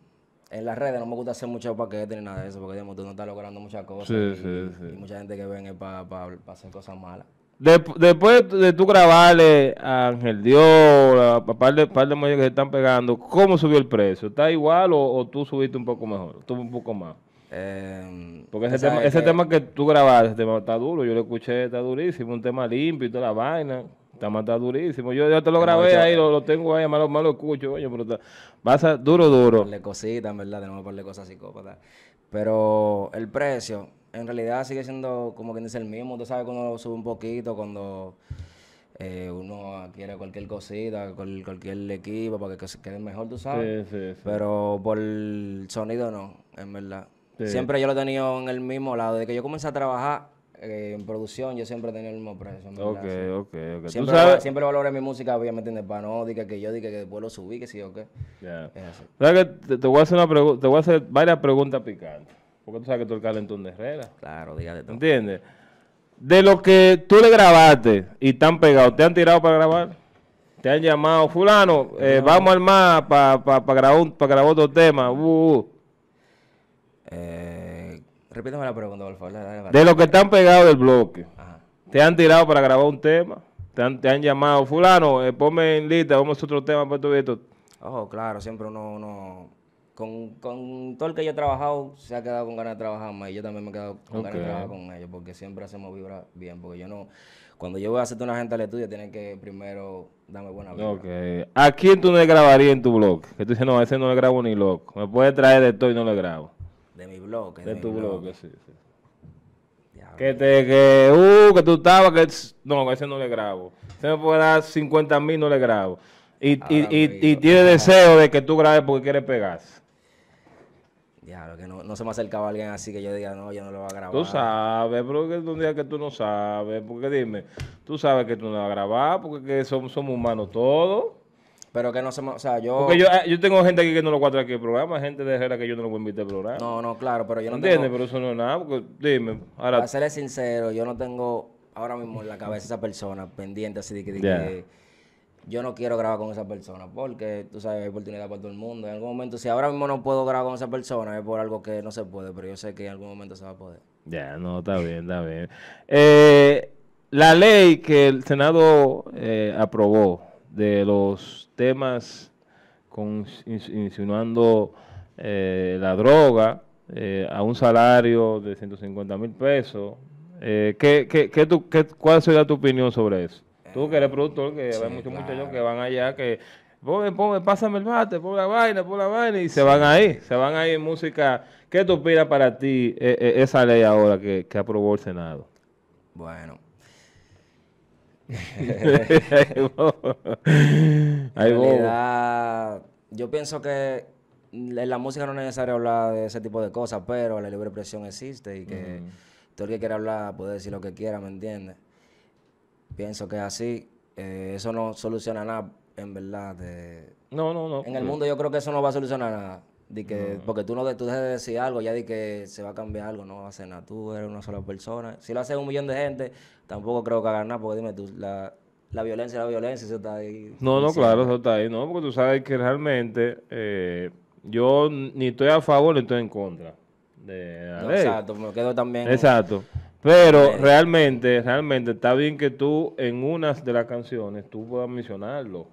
en las redes no me gusta hacer mucho paquetes ni nada de eso, porque digamos, tú no estás logrando muchas cosas. y, sí, mucha gente que viene para hacer cosas malas. después de tú grabarle a Ángel Dios, a, un par de, par de que se están pegando, ¿cómo subió el precio? ¿Está igual o, tú subiste un poco mejor? Tú un poco más. Em, porque ese, tema ese tema que tú grabaste, ese tema está duro, yo lo escuché, está durísimo, un tema limpio y toda la vaina. Está matado durísimo. Yo ya te lo grabé ahí, eh. lo, tengo ahí, malo, malo escucho, coño, pero está, pasa duro, duro. le cositas, en verdad, tenemos que ponerle cosas psicópatas. Pero el precio, en realidad sigue siendo como quien dice el mismo. Tú sabes cuando sube un poquito, cuando eh, uno adquiere cualquier cosita, cualquier equipo para que, quede mejor, tú sabes. Pero por el sonido no, en verdad. Siempre yo lo he tenido en el mismo lado. desde que yo comencé a trabajar eh, en producción yo siempre tenía el mismo precio. Ok, ok, Siempre, ¿Tú sabes? siempre valoré mi música, obviamente, en para no diga que yo diga que después lo subí, que sí o qué. Ya. que te, voy a hacer una te voy a hacer varias preguntas picantes? Porque tú sabes que tú el calentón de Herrera. Claro, dígale todo. ¿Entiendes? De lo que tú le grabaste y están pegados, ¿te han tirado para grabar? te han llamado, fulano, eh, vamos al mar para pa, grabar, para grabar otro tema. uh. uh. Eh, Repíteme la pregunta, por favor. De los que están pegados del bloque, te han tirado para grabar un tema, te han, llamado, fulano, eh, ponme en lista, vamos a otro tema para tu esto. Oh, claro, siempre uno, uno con, todo el que yo he trabajado, se ha quedado con ganas de trabajar más. Y yo también me he quedado con ganas de trabajar con ellos, porque siempre hacemos vibra bien. Porque yo no, cuando yo voy a hacerte una gente al estudio, tienen que primero darme buena vibra. Ok, ¿A quién tú no le grabarías en tu blog? Que tú dices, no, a ese no le grabo ni loco. Me puede traer de todo y no le grabo. De mi blog. De, tu blog, sí, Que te, que, uh, que tú estabas, que, no, ese no le grabo. Se me puede dar 50 mil, no le grabo. Y, ah, y, y, tiene deseo de que tú grabes porque quiere pegarse. Diablo, que no, se me acercaba alguien así que yo diga, no, yo no lo voy a grabar. Tú sabes, pero es un día que tú no sabes, porque dime, tú sabes que tú no lo vas a grabar, porque que somos, somos humanos todos. Pero que no se... O sea, yo... Porque yo, eh, yo tengo gente aquí que no lo cuadra aquí el programa, gente de Herrera que yo no lo voy a invitar al programa. No, no, claro, pero yo no ¿Entiendes? Pero eso no es nada, porque dime. Ahora... Para ser sincero, yo no tengo ahora mismo en la cabeza esa persona pendiente así de que... De que yo no quiero grabar con esa persona porque tú sabes, hay oportunidad para todo el mundo. En algún momento, si ahora mismo no puedo grabar con esa persona, es por algo que no se puede, pero yo sé que en algún momento se va a poder. Ya, no, está bien, está bien. Eh, la ley que el Senado eh, aprobó de los temas insinuando eh, la droga eh, a un salario de 150 mil pesos. Eh, ¿qué, qué, ¿Cuál sería tu opinión sobre eso? Tú que eres productor, que hay muchos muchachos que van allá, que pásame el bate, pon la vaina, pon la vaina, y se van ahí, se van ahí en música. ¿Qué te opinas para ti esa ley ahora que, que aprobó el Senado? Bueno, yo pienso que en la música no es necesario hablar de ese tipo de cosas, pero la libre expresión existe y que todo el que quiera hablar puede decir lo que quiera, ¿me entiendes? Pienso que así, eh, eso no soluciona nada, en verdad. no, no, no. En el mundo yo creo que eso no va a solucionar nada. Porque tú no tú dejes de decir algo, ya de que se va a cambiar algo, no va a ser nada. Tú eres una sola persona. Si lo hace un millón de gente, tampoco creo que haga nada, porque dime tú, la, la violencia, la violencia, eso está ahí. No, no, claro, eso está ahí, ¿no? Porque tú sabes que realmente eh, yo ni estoy a favor ni estoy en contra. De la Exacto, me quedo también. Exacto. Pero realmente, realmente está bien que tú en unas de las canciones tú puedas mencionarlo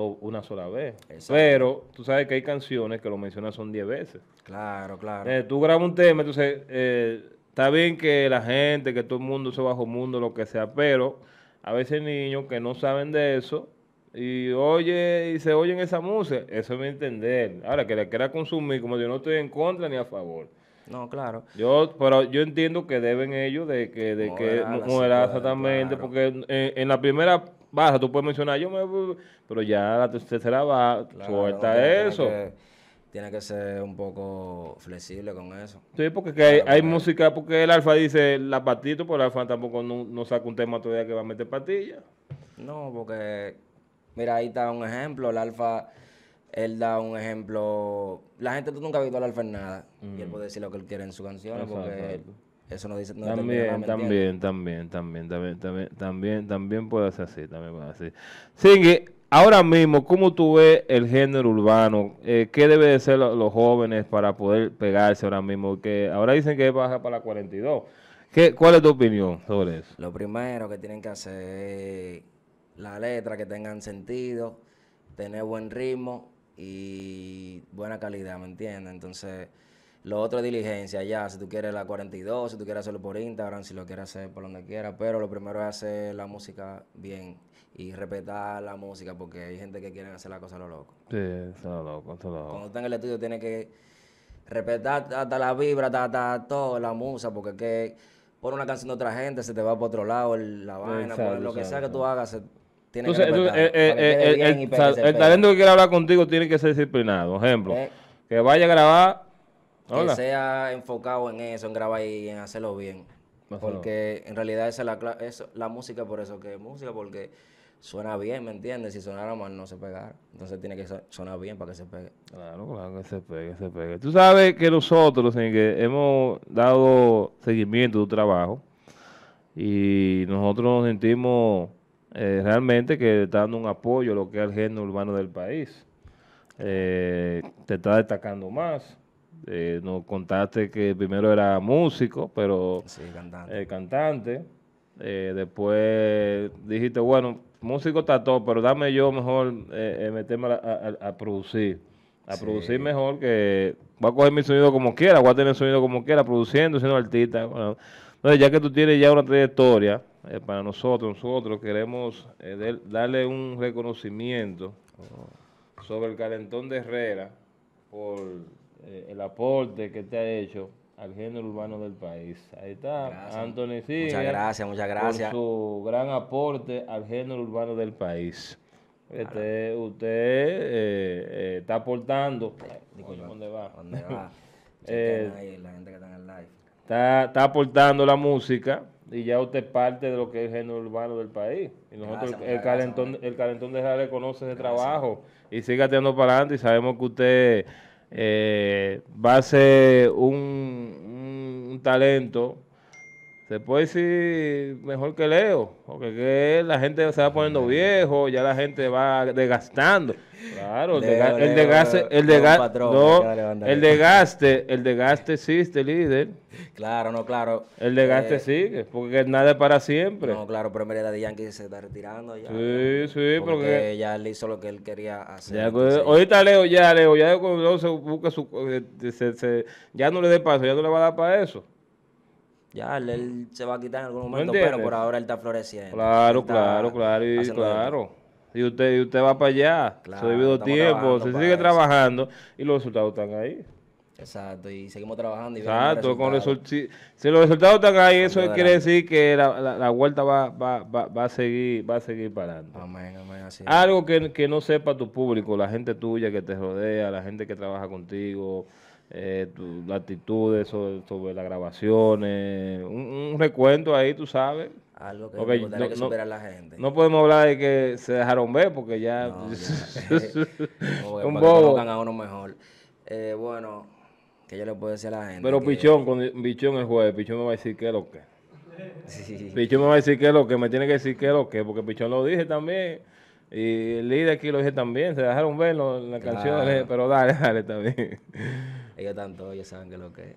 una sola vez. Pero tú sabes que hay canciones que lo mencionas son 10 veces. Claro, claro. Eh, tú grabas un tema, entonces eh, está bien que la gente, que todo el mundo, se bajo mundo, lo que sea, pero a veces niños que no saben de eso y oye y se oyen esa música, eso es mi entender. Ahora que le quiera consumir, como yo no estoy en contra ni a favor. No, claro. Yo, pero yo entiendo que deben ellos de que, de que exactamente, porque en, la primera baja, tú puedes mencionar, yo me... Pero ya la tercera va suelta eso. Tiene que, ser un poco flexible con eso. Sí, porque hay, música, porque el alfa dice la patito, pero el alfa tampoco no, saca un tema todavía que va a meter patilla. No, porque, mira, ahí está un ejemplo, el alfa él da un ejemplo. La gente, nunca ha visto al Alfa en nada. Y él mm. puede decir lo que él quiere en su canción. Porque él, eso no dice. también, también, también, también, también, también, también, también puede ser así, también puede ser ahora mismo, ¿cómo tú ves el género urbano? Eh, ¿Qué debe de ser los jóvenes para poder pegarse ahora mismo? Que ahora dicen que baja para la 42. ¿Qué, ¿Cuál es tu opinión sobre eso? Lo primero que tienen que hacer es la letra que tengan sentido, tener buen ritmo y buena calidad, ¿me entiendes? Entonces lo otro es diligencia, ya, si tú quieres la 42, si tú quieres hacerlo por Instagram, si lo quieres hacer por donde quieras, pero lo primero es hacer la música bien y respetar la música porque hay gente que quiere hacer la cosa a lo loco. Sí, eso lo loco, eso loco. Cuando estás en el estudio tiene que respetar hasta la vibra, hasta, todo, la musa, porque que por una canción de otra gente se te va por otro lado la vaina, lo que sea que tú hagas, tiene que respetar. Eh, eh, eh, el, talento que quiera hablar contigo tiene que ser disciplinado. Ejemplo, que vaya a grabar que sea enfocado en eso, en grabar y en hacerlo bien. porque en realidad esa es la, es la música, por eso que es música, porque suena bien, ¿me entiendes? Si sonara mal no se pegara. Entonces tiene que sonar bien para que se pegue. Claro, claro, que se pegue, se pegue. Tú sabes que nosotros hemos dado seguimiento a tu trabajo y nosotros nos sentimos eh, realmente que está dando un apoyo a lo que es el género urbano del país. Eh, te está destacando más. Eh, nos contaste que primero era músico, pero eh, cantante. Eh, después dijiste, bueno, músico está todo pero dame yo mejor eh, meterme a, a, producir. A producir mejor, que voy a coger mi sonido como quiera, voy a tener sonido como quiera, produciendo, siendo artista. entonces, ya que tú tienes ya una trayectoria, para nosotros, nosotros queremos darle un reconocimiento oh. sobre el calentón de Herrera por eh, el aporte que te ha hecho al género urbano del país. Ahí está, gracias. Muchas gracias, muchas gracias. Por su gran aporte al género urbano del país. Este, usted eh, eh, está aportando. ¿Dónde va? ¿Dónde va? la gente que está en el live. Está, aportando la música y ya usted parte de lo que es el género urbano del país. Y nosotros, el, calentón, el calentón de Jale conoce ese trabajo y siga tirando para adelante y sabemos que usted eh, va a ser un, talento, se puede decir mejor que Leo, porque la gente se va poniendo viejo, ya la gente va desgastando. Claro, el, degaste, de, el desgaste, el desgaste, no, el desgaste, el existe, líder. Claro, no, claro. El desgaste sí, eh, sigue, porque nada es para siempre. No, claro, pero Mereda de Yankee se está retirando ya. Sí, sí, porque, ya le hizo lo que él quería hacer. Ya, pues, ahorita Leo, ya Leo, ya cuando se busca su, eh, ya no le dé paso, ya no le va a dar para eso. Ya, él, se va a quitar en algún momento, pero por ahora él está floreciendo. Claro, claro, claro, y claro. Y usted, usted va para allá, su debido tiempo, se sigue trabajando y los resultados están ahí. Exacto, y seguimos trabajando. Y Exacto, Si, los resultados están ahí, eso quiere decir que la, la, vuelta va, va, va, a seguir va a seguir parando. Amén, amén, Algo que, no sepa tu público, la gente tuya que te rodea, la gente que trabaja contigo, eh, tu, las actitudes sobre, las grabaciones, un, un recuento ahí, tú sabes algo que no, que superar la gente. No podemos hablar de que se dejaron ver porque ya. No, un bobo. mejor. Eh, bueno, que yo le puedo decir a la gente. Pero Pichón, cuando Pichón el jueves, Pichón me va a decir qué es lo que. Pichón me va a decir qué es lo que, me tiene que decir qué es lo que, porque Pichón lo dije también. Y el líder aquí lo dije también, se dejaron ver en la canción, pero dale, dale también. Ellos tanto, ellos saben que lo que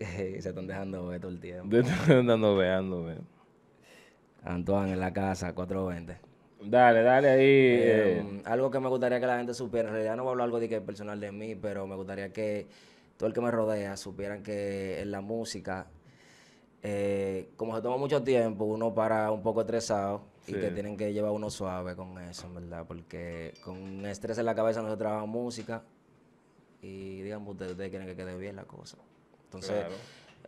se están dejando ver todo el tiempo. se están dejando veando Antoine en la casa, 420. Dale, dale ahí. Eh, eh. Algo que me gustaría que la gente supiera, en realidad no voy a hablar algo de que personal de mí, pero me gustaría que todo el que me rodea supieran que en la música, eh, como se toma mucho tiempo, uno para un poco estresado y que tienen que llevar uno suave con eso, en verdad, porque con estrés en la cabeza no se trabaja música y digamos, ustedes, ustedes quieren que quede bien la cosa. Entonces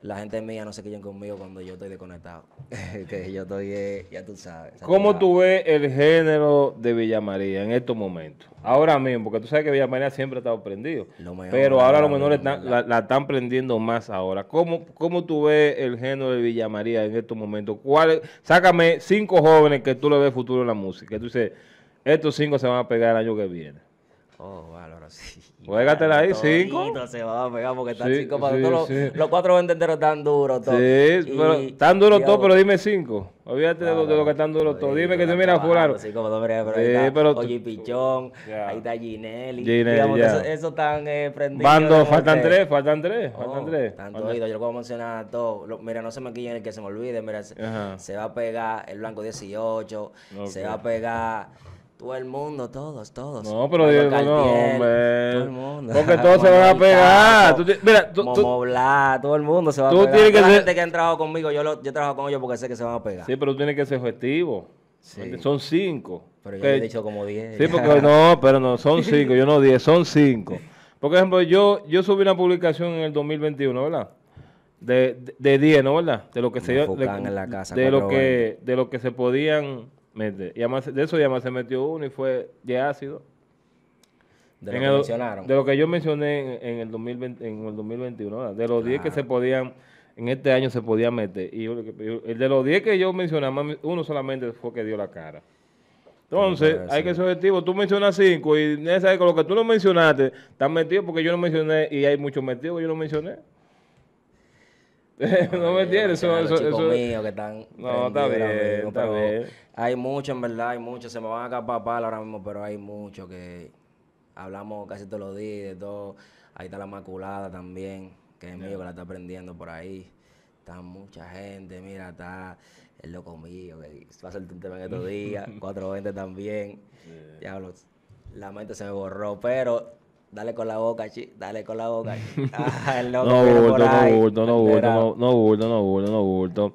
la gente mía no se quillen conmigo cuando yo estoy desconectado. que yo estoy, eh, ya tú sabes. ¿Cómo tú ves el género de Villamaría en estos momentos? Ahora mismo, porque tú sabes que Villamaría siempre ha estado prendido. pero ahora los menores la, la, están prendiendo más ahora. ¿Cómo, ¿Cómo tú ves el género de Villamaría en estos momentos? ¿Cuál, sácame cinco jóvenes que tú le ves futuro en la música. Que tú dices, estos cinco se van a pegar el año que viene. Oh, ahora ahí, cinco. Los, cuatro enteros están duros todos. Sí, pero están duros todos, pero dime cinco. Olvídate de, lo, que están duros todos. Dime que tú miras Sí, Oye Pichón, ahí está Ginelli. eso, están eh, prendidos. faltan tres, faltan tres, oh, faltan yo lo mencionar a mira, no se me quillen el que se me olvide. Mira, se, va a pegar el Blanco 18, se va a pegar... Todo el mundo, todos, todos. No, pero no, hombre. Porque todos se van a pegar. mira, tú, todo el mundo se va a pegar. Tienes que la gente que ha entrado conmigo, yo, lo, yo trabajo con ellos porque sé que se van a pegar. Sí, pero tú tienes que ser objetivo. Son cinco. Pero yo le he dicho como diez. Sí, porque no, pero no, son cinco, yo no diez, son cinco. Por ejemplo, yo, yo subí una publicación en el 2021, ¿verdad? De, de, de ¿no, verdad? De lo que se... de lo que, de lo que se podían y además, de eso ya más se metió uno y fue de ácido. De lo que mencionaron. De lo que yo mencioné en, el, 2020, en el 2021, de los 10 que se podían, en este año se podían meter. Y el de los 10 que yo mencionaba, uno solamente fue que dio la cara. Entonces, hay que ser objetivo. Tú mencionas cinco y con lo que tú no mencionaste, están metidos porque yo no mencioné y hay muchos metidos que yo no mencioné. no me entiendes, eso, que están. No, está bien, Hay muchos, en verdad, hay muchos. Se me van a acabar ahora mismo, pero hay muchos que hablamos casi todos los días de todo. Ahí está la Maculada también, que es mío, que la está aprendiendo por ahí. Está mucha gente, mira, está el loco mío, que va a ser un tema en estos días. 420 también. Yeah. la mente se me borró, pero Dale con la boca, chi. Dale con la boca. Ah, no, burdo, no, burdo, no, burdo, no, no no no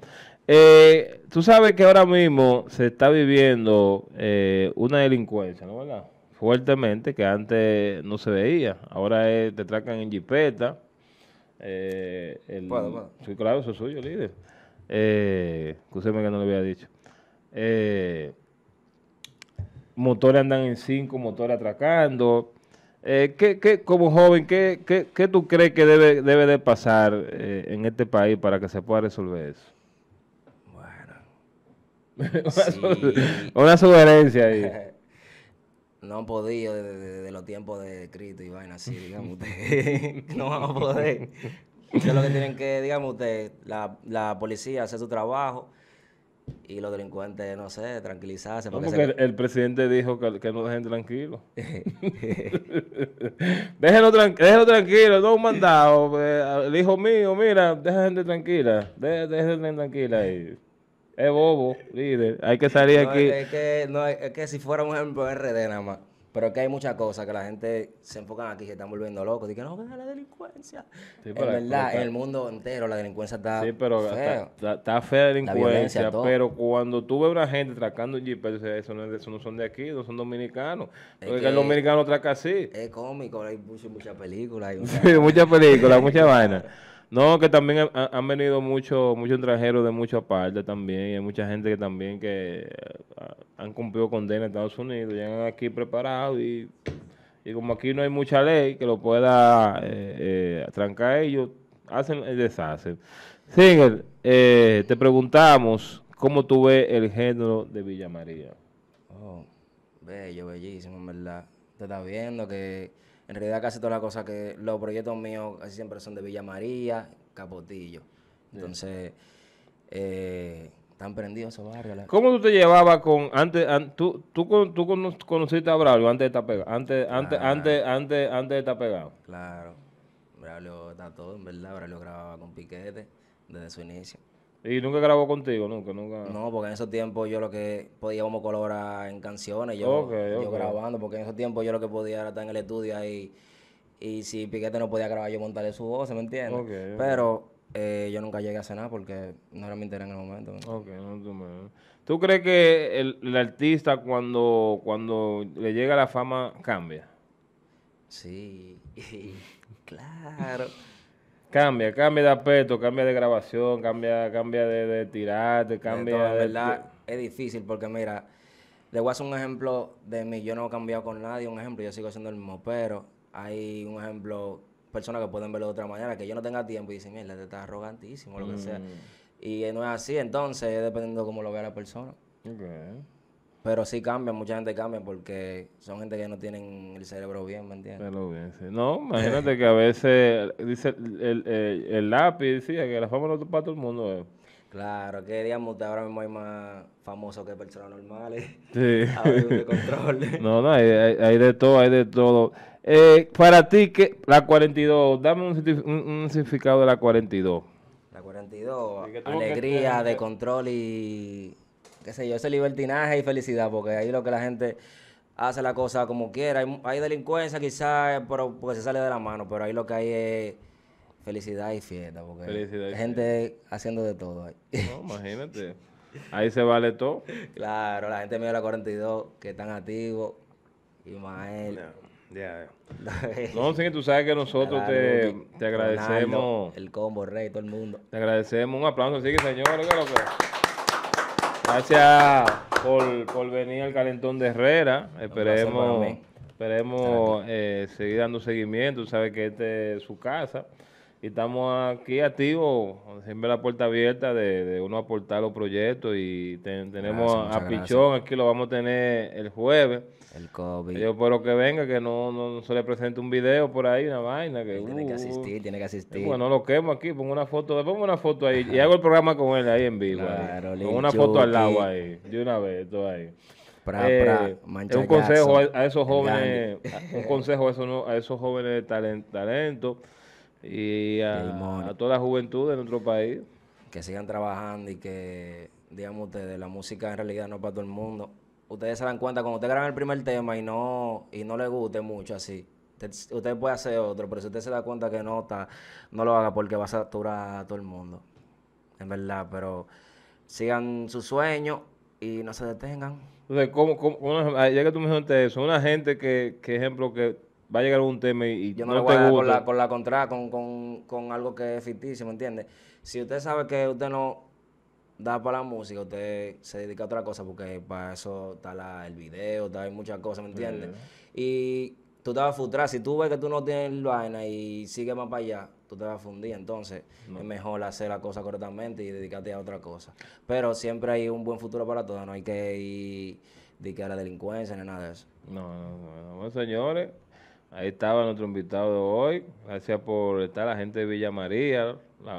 eh, tú sabes que ahora mismo se está viviendo eh, una delincuencia, ¿no verdad? Fuertemente, que antes no se veía. Ahora te tracan en jipeta. Eh, el, Sí, claro, eso es suyo, líder. Eh, que no lo había dicho. Eh, motores andan en cinco, motores atracando. Eh, ¿qué, qué, como joven, ¿qué, qué, qué tú crees que debe, debe de pasar eh, en este país para que se pueda resolver eso? Bueno. Una sugerencia ahí. No han podido desde de, los tiempos de Cristo y vaina así, digamos usted. no vamos a poder. Yo lo que tienen que, digamos usted, la, la policía hace su trabajo y los delincuentes, no sé, tranquilizarse. el, presidente dijo que, no dejen tranquilo. déjenlo, tran, tranquilo, no un mandado. Eh, el hijo mío, mira, deja gente tranquila. Deja, tranquila ahí. Es bobo, líder. Hay que salir aquí. Es que, no, es que si fuera un ejemplo nada más. Pero es que hay muchas cosas que la gente se enfocan aquí, y se están volviendo locos. Dicen, no, es la delincuencia. Sí, en verdad, en el mundo entero la delincuencia está Sí, pero fea. Está, fea la delincuencia. pero cuando tú ves a una gente tracando jeepers, eso no, eso no son de aquí, no son dominicanos. porque el dominicano traca así. Es cómico, hay muchas películas. Sí, muchas películas, muchas vainas. No, que también han venido muchos mucho extranjeros de mucha parte también. Hay mucha gente que también que eh, han cumplido condena en Estados Unidos, llegan aquí preparados y, y como aquí no hay mucha ley que lo pueda eh, eh, trancar ellos, hacen el deshacen. Singer, te preguntamos cómo tú ves el género de Villa María. Oh, bello, bellísimo, en verdad. Te estás viendo que en realidad casi todas las cosas que los proyectos míos casi siempre son de Villa María, Capotillo. Entonces, eh, están prendidos esos barrios. ¿Cómo tú te llevabas con antes tú, tú, tú, conociste a Braulio antes de estar pegado? Antes antes antes antes antes de estar pegado. Claro. Braulio está todo, en verdad, Braulio grababa con Piquete desde su inicio. ¿Y nunca grabó contigo? Nunca, nunca. No, porque en esos tiempos yo lo que podíamos colaborar en canciones, yo, grabando, porque en esos tiempos yo lo que podía era estar en el estudio ahí. Y si Piquete no podía grabar, yo montarle su voz, ¿me entiendes? Pero eh, yo nunca llegué a cenar porque no era mi interés en el momento. Ok, no, tú, me... tú, crees que el, el, artista cuando, cuando le llega la fama cambia? Sí, claro. Cambia, cambia de aspecto, cambia de grabación, cambia, cambia de, de tirarte, cambia de. verdad, es difícil porque mira, le voy a hacer un ejemplo de mí. Yo no he cambiado con nadie, un ejemplo, yo sigo haciendo el mismo, pero hay un ejemplo, personas que pueden verlo de otra manera, que yo no tenga tiempo y dicen, mira, te está arrogantísimo, lo que sea. Mm. Y no es así, entonces, dependiendo de cómo lo vea la persona. Okay. Pero sí cambia, mucha gente cambia porque son gente que no tienen el cerebro bien, ¿me entiendes? No, imagínate que a veces dice el, el, eh, el, lápiz, decía que la fama no para todo el mundo. Claro, que digamos, ahora mismo hay más famosos que personas normales. Sí. de control. no, no, hay, de todo, hay de todo. Eh, para ti, la 42, dame un, un, un significado de la 42. La 42, alegría, de control y que sé yo, ese libertinaje y felicidad, porque ahí lo que la gente hace la cosa como quiera. Hay, delincuencia quizás, pero porque se sale de la mano, pero ahí lo que hay es felicidad y fiesta, porque gente haciendo de todo ahí. No, imagínate. Ahí se vale todo. Claro, la gente medio de la 42, que están activos, y No. Ya, tú sabes que nosotros te, agradecemos. el combo, rey, todo el mundo. Te agradecemos. Un aplauso, sí que lo que. Gracias por, por venir al calentón de Herrera. Esperemos, esperemos eh, seguir dando seguimiento. sabe que este es su casa y estamos aquí activos, siempre la puerta abierta de, uno aportar los proyectos y tenemos a Pichón, aquí lo vamos a tener el jueves. El COVID. Yo lo que venga, que no, no, se le presente un video por ahí, una vaina. Que, tiene que asistir, uh. tiene que asistir. Bueno, lo quemo aquí, pongo una foto, pongo una foto ahí y hago el programa con él ahí en vivo. con una foto al lado ahí, de una vez, todo ahí. Pra, eh, un consejo a, esos jóvenes, un consejo a esos, a esos jóvenes Talento, y a, toda la juventud de nuestro país. Que sigan trabajando y que, digamos ustedes, la música en realidad no es para todo el mundo. Ustedes se dan cuenta, cuando usted graba el primer tema y no, y no le guste mucho así, usted, puede hacer otro, pero si usted se da cuenta que no está, no lo haga porque va a saturar a todo el mundo. En verdad, pero sigan su sueño y no se detengan. Entonces, ¿cómo, cómo, una, ya que tú dijiste eso, una gente que, que ejemplo, que va a llegar un tema y yo no, lo voy a con la, con contra, con, con, con, algo que es ficticio, ¿me entiendes? Si usted sabe que usted no da para la música, usted se dedica a otra cosa porque para eso está el video, está, hay muchas cosas, ¿me entiendes? Y tú te vas a frustrar. Si tú ves que tú no tienes la vaina y sigues más para allá, tú te vas a fundir. Entonces, es mejor hacer la cosa correctamente y dedicarte a otra cosa. Pero siempre hay un buen futuro para todos. No hay que ir de que a la delincuencia ni nada de eso. No, no, no. señores. Ahí estaba nuestro invitado de hoy. Gracias por estar la gente de Villa María,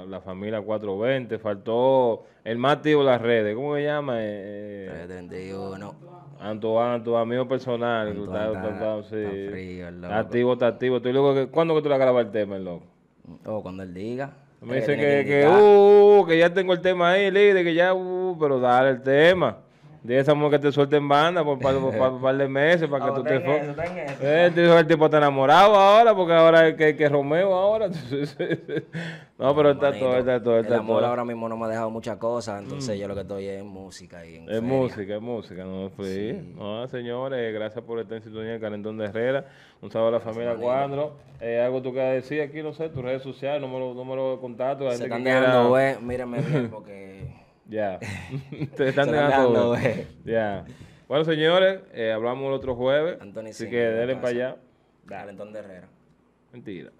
la, familia 420. Faltó el más tío de las redes. ¿Cómo se llama? Eh, 31. Antoine, tu amigo personal. está, activo, está activo. ¿Cuándo que tú le grabas el tema, el loco? Oh, cuando él diga. Me dice uh, que, ya tengo el tema ahí, líder, que ya, uh, pero dale el tema. De esa mujer que te suelten banda por un par, de meses para que tú te eso, eh, El tipo está enamorado ahora, porque ahora es que, que Romeo ahora. no, pero está todo, está todo, está el amor ahora mismo no me ha dejado muchas cosas, entonces mm. yo lo que estoy es música. Y en es música, es música, no sí. No, señores, gracias por estar en sintonía Calentón de Herrera. Un saludo a la familia Cuadro. Eh, algo tú que decir aquí, no sé, tus redes sociales, número, número de contacto. La Se están dejando, güey, mírenme bien porque... Ya. Te están negando. Ya. Bueno, señores, eh, hablamos el otro jueves. Anthony así que denle para allá. Dale, entonces Herrera. Mentira.